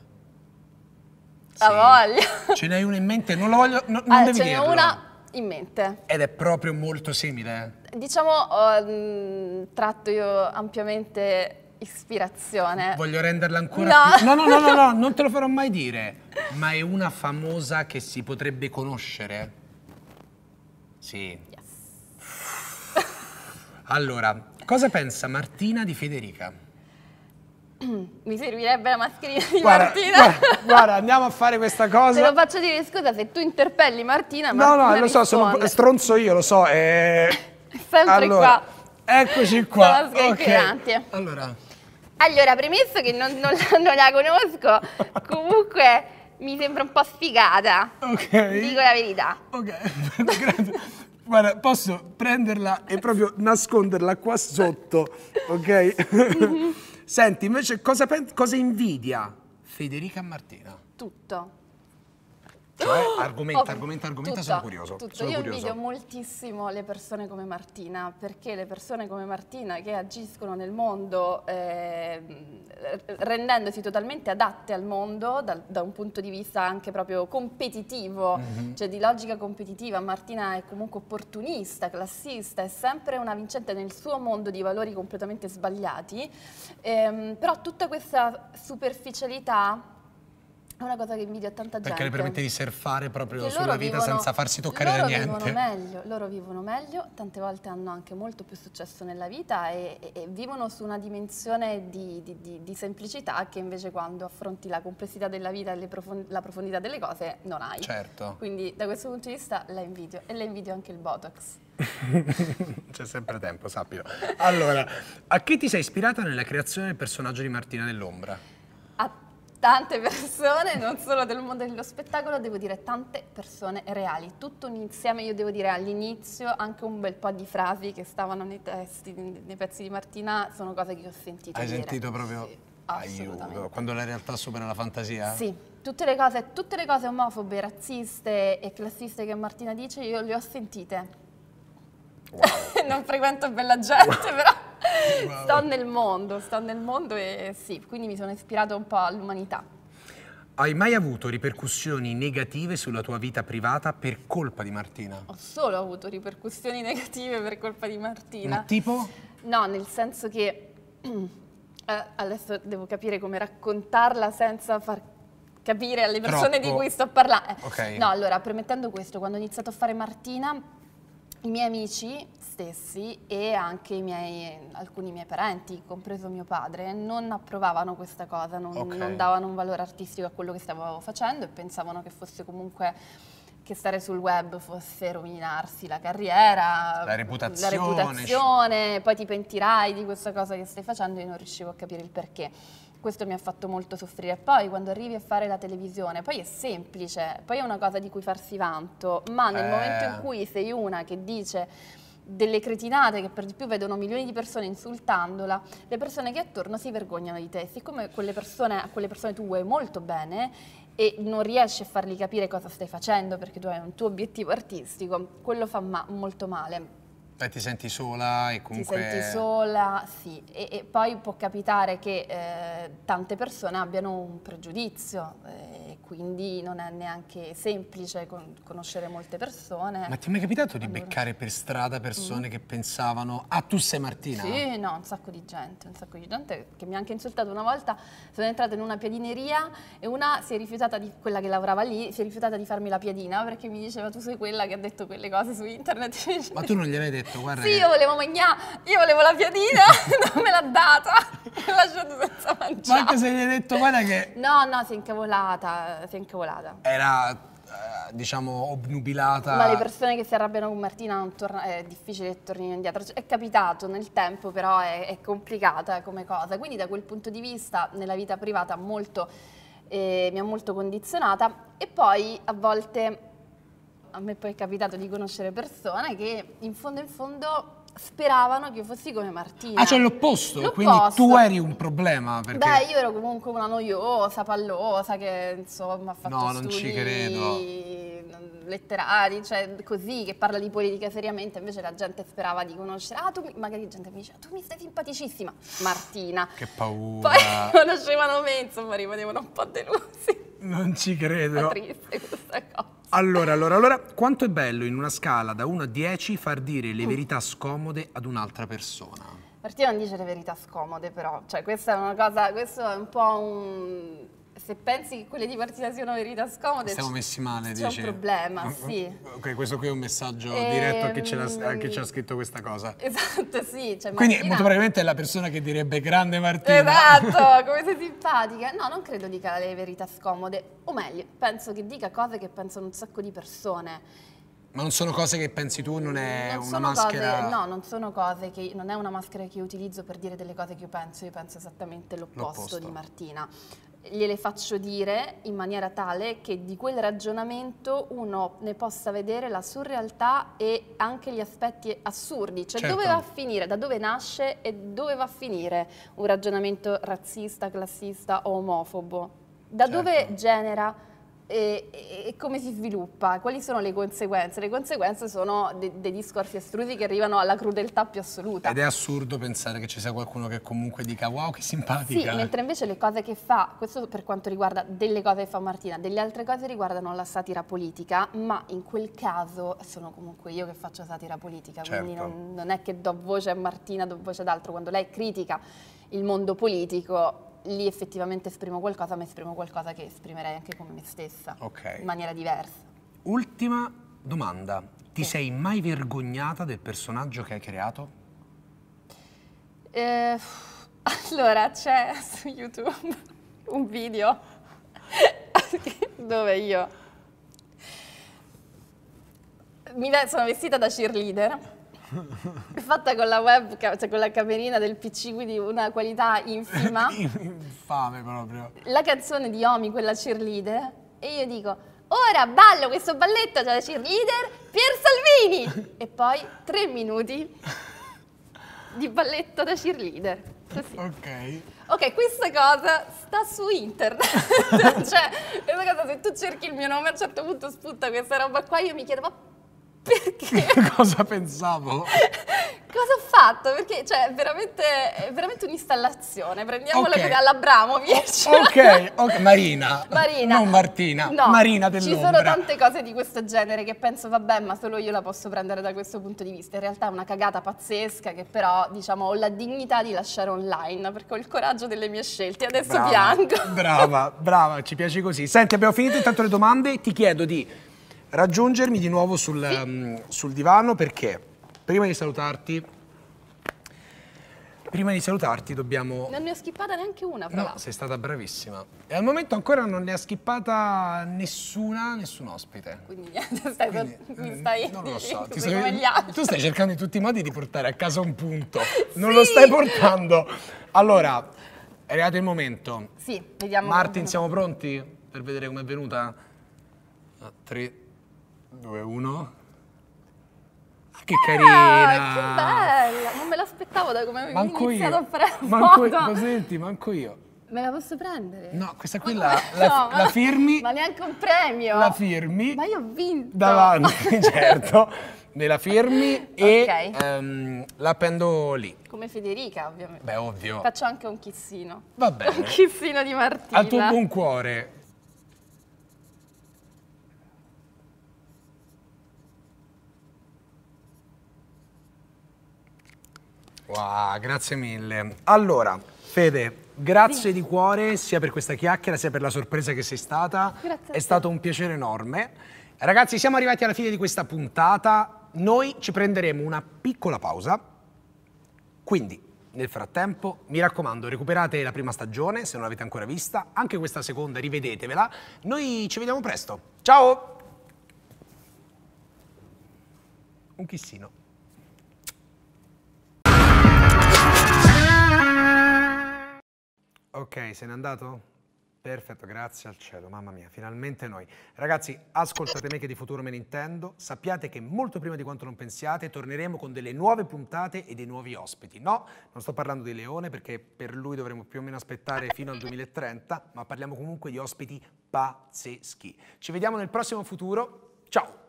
Sì. voglio. Ce n'hai una in mente? Non la voglio... No, non ah, devi ce dirlo. Ce n'è una in mente. Ed è proprio molto simile. Diciamo, ho, mh, mm, tratto io ampiamente ispirazione. Voglio renderla ancora no. più... No, no, no, no, no, non te lo farò mai dire. Ma è una famosa che si potrebbe conoscere? Sì. Yes. Allora, cosa pensa Martina di Federica? Mi servirebbe la mascherina di guarda, Martina. Guarda, guarda, andiamo a fare questa cosa. Te lo faccio dire, scusa, se tu interpelli Martina, Martina No, no, lo risponde. so, sono stronzo io, lo so. Eh... Sempre allora, qua. Eccoci qua. No, okay. Allora. allora. premesso che non, non, la, non la conosco, comunque mi sembra un po' sfigata. Ok. Dico la verità. Ok, grazie. Guarda, posso prenderla e proprio nasconderla qua sotto, ok? Mm -hmm. Senti, invece cosa, cosa invidia Federica Martina? Tutto. Cioè, argomenta, oh, argomenta, argomenta, tutto, sono curioso. Tutto. Sono Io curioso. invidio moltissimo le persone come Martina, perché le persone come Martina che agiscono nel mondo eh, rendendosi totalmente adatte al mondo da, da, un punto di vista anche proprio competitivo, mm -hmm. cioè di logica competitiva. Martina è comunque opportunista, classista, è sempre una vincente nel suo mondo di valori completamente sbagliati, ehm, però tutta questa superficialità è una cosa che invidia tanta gente. Perché le permette di surfare proprio sulla vita vivono, senza farsi toccare da niente. Loro vivono meglio, loro vivono meglio, tante volte hanno anche molto più successo nella vita e, e, e vivono su una dimensione di, di, di, di, semplicità che invece quando affronti la complessità della vita e profond la profondità delle cose non hai. Certo. Quindi da questo punto di vista la invidio e la invidio anche il Botox. C'è sempre tempo, sappilo. Allora, a chi ti sei ispirata nella creazione del personaggio di Martina dell'Ombra? tante persone, non solo del mondo dello spettacolo, devo dire tante persone reali, tutto un insieme, io devo dire all'inizio anche un bel po' di frasi che stavano nei testi, nei pezzi di Martina, sono cose che ho sentito. Hai dire. sentito proprio? Sì, aiuto, quando la realtà supera la fantasia? Sì, Tutte le, cose, tutte le cose, omofobe, razziste e classiste che Martina dice, io le ho sentite. Wow. non frequento bella gente, wow. però Sto nel mondo, sto nel mondo e sì, quindi mi sono ispirato un po' all'umanità. Hai mai avuto ripercussioni negative sulla tua vita privata per colpa di Martina? Ho solo avuto ripercussioni negative per colpa di Martina. Ma tipo? No, nel senso che eh, adesso devo capire come raccontarla senza far capire alle persone Troppo. di cui sto parlando. Eh. Okay. No, allora, premettendo questo, quando ho iniziato a fare Martina i miei amici stessi e anche miei, alcuni miei parenti, compreso mio padre, non approvavano questa cosa, non, okay. non davano un valore artistico a quello che stavo facendo e pensavano che fosse comunque che stare sul web fosse rovinarsi la carriera, la reputazione, la reputazione poi ti pentirai di questa cosa che stai facendo e non riuscivo a capire il perché questo mi ha fatto molto soffrire. Poi quando arrivi a fare la televisione, poi è semplice, poi è una cosa di cui farsi vanto, ma nel eh. momento in eh. cui sei una che dice delle cretinate che per di più vedono milioni di persone insultandola, le persone che attorno si vergognano di te. Siccome quelle persone, a quelle persone tu vuoi molto bene e non riesci a fargli capire cosa stai facendo perché tu hai un tuo obiettivo artistico, quello fa ma molto male. Beh, ti senti sola e comunque... Ti senti sola, sì. E, e poi può capitare che eh, tante persone abbiano un pregiudizio, eh, quindi non è neanche semplice con conoscere molte persone. Ma ti è mai capitato di beccare per strada persone mm. che pensavano ah, tu sei Martina? Sì, no, un sacco di gente, un sacco di gente che mi ha anche insultato una volta. Sono entrata in una piadineria e una si è rifiutata di... quella che lavorava lì, si è rifiutata di farmi la piadina perché mi diceva tu sei quella che ha detto quelle cose su internet. Ma tu non gliel'hai detto? detto, guarda... Sì, che... io volevo mangiare, io volevo la piadina, non me l'ha data, l'ho lasciato senza mangiare. Ma anche se gli hai detto, guarda che... No, no, si è incavolata, si è incavolata. Era eh, diciamo obnubilata. Ma le persone che si arrabbiano con Martina è difficile che tornino indietro. Cioè, è capitato nel tempo, però è, è, complicata come cosa. Quindi da quel punto di vista nella vita privata molto, eh, mi ha molto condizionata e poi a volte a me poi è capitato di conoscere persone che in fondo in fondo speravano che io fossi come Martina. Ah, cioè l'opposto, quindi tu eri un problema perché... Beh, io ero comunque una noiosa, pallosa, che insomma ha fatto no, non ci letterari, cioè così, che parla di politica seriamente, invece la gente sperava di conoscere, ah tu, mi... magari gente mi diceva, ah, tu mi stai simpaticissima, Martina. Che paura. Poi conoscevano me, insomma, rimanevano un po' delusi. Non ci credo. È triste questa cosa. Allora, allora, allora, quanto è bello in una scala da 1 a 10 far dire le verità scomode ad un'altra persona? Martina non dice le verità scomode, però, cioè questa è una cosa, questo è un po' un se pensi che quelle di partita siano verità scomode, siamo messi male, c'è un problema, mm, mm. sì. Ok, questo qui è un messaggio e... diretto a chi, a chi, ci ha ehm, scritto questa cosa. Esatto, sì. Cioè, Martina... Quindi molto probabilmente è la persona che direbbe grande Martina. Esatto, come sei simpatica. No, non credo dica le verità scomode, o meglio, penso che dica cose che pensano un sacco di persone. Ma non sono cose che pensi tu, non è non una maschera? Cose, no, non sono cose che, non è una maschera che io utilizzo per dire delle cose che io penso, io penso esattamente l'opposto di Martina gliele faccio dire in maniera tale che di quel ragionamento uno ne possa vedere la surrealtà e anche gli aspetti assurdi, cioè certo. dove va a finire, da dove nasce e dove va a finire un ragionamento razzista, classista o omofobo, da certo. dove genera e, e, come si sviluppa? Quali sono le conseguenze? Le conseguenze sono dei discorsi astrusi che arrivano alla crudeltà più assoluta. Ed è assurdo pensare che ci sia qualcuno che comunque dica wow che simpatica. Sì, mentre invece le cose che fa, questo per quanto riguarda delle cose che fa Martina, delle altre cose riguardano la satira politica, ma in quel caso sono comunque io che faccio satira politica, certo. quindi non, non è che do voce a Martina, do voce ad altro, quando lei critica il mondo politico lì effettivamente esprimo qualcosa, ma esprimo qualcosa che esprimerei anche con me stessa, okay. in maniera diversa. Ultima domanda, ti sì. sei mai vergognata del personaggio che hai creato? Eh, allora, c'è su YouTube un video dove io mi sono vestita da cheerleader è fatta con la webcam, cioè con la camerina del PC, quindi una qualità infima. Infame proprio. La canzone di Omi, quella cheerleader, e io dico, ora ballo questo balletto della cioè cheerleader Pier Salvini! e poi tre minuti di balletto da cheerleader. Così. Ok. Ok, questa cosa sta su internet. cioè, questa cosa, se tu cerchi il mio nome, a un certo punto sputta questa roba qua, io mi chiedo, ma perché? Cosa pensavo? Cosa ho fatto? Perché cioè, è veramente, veramente un'installazione. Prendiamola okay. all'Abramovic. Oh, ok, ok, Marina. Marina. Non Martina. No, Marina dell'Ombra. Ci sono tante cose di questo genere che penso, vabbè, ma solo io la posso prendere da questo punto di vista. In realtà è una cagata pazzesca che però, diciamo, ho la dignità di lasciare online perché ho il coraggio delle mie scelte. Adesso brava, piango. Brava, brava, ci piace così. Senti, abbiamo finito intanto le domande. Ti chiedo di raggiungermi di nuovo sul, sì. um, sul divano perché prima di salutarti prima di salutarti dobbiamo... Non ne ho schippata neanche una, però. No, sei stata bravissima. E al momento ancora non ne ha schippata nessuna, nessun ospite. Quindi niente, stai... Quindi, mi mm, stai non lo so, ti stai, come gli altri. Tu stai cercando in tutti i modi di portare a casa un punto. sì. Non lo stai portando. Allora, è arrivato il momento. Sì, vediamo. Martin, siamo pronti per vedere com'è venuta? 3, ah, 2, 1. Ah, che ah, carina! Ah, che bella! Non me l'aspettavo da come mi manco iniziato io. a prendere Manco io, lo senti, manco io. Me la posso prendere? No, questa qui la, la, no, la, firmi. Ma neanche un premio! La firmi. Ma io ho vinto! Davanti, certo. Me la firmi e okay. um, la pendo lì. Come Federica, ovviamente. Beh, ovvio. Faccio anche un chissino. Va bene. Un chissino di Martina. Al tuo buon cuore. Wow, ah, grazie mille. Allora, Fede, grazie di cuore sia per questa chiacchiera sia per la sorpresa che sei stata. Grazie. È stato un piacere enorme. Ragazzi, siamo arrivati alla fine di questa puntata. Noi ci prenderemo una piccola pausa. Quindi, nel frattempo, mi raccomando, recuperate la prima stagione se non l'avete ancora vista, anche questa seconda rivedetevela. Noi ci vediamo presto. Ciao! Un chissino. Ok, se n'è andato? Perfetto, grazie al cielo, mamma mia, finalmente noi. Ragazzi, ascoltate me che di futuro me ne intendo. Sappiate che molto prima di quanto non pensiate torneremo con delle nuove puntate e dei nuovi ospiti. No, non sto parlando di Leone perché per lui dovremo più o meno aspettare fino al 2030, ma parliamo comunque di ospiti pazzeschi. Ci vediamo nel prossimo futuro. Ciao!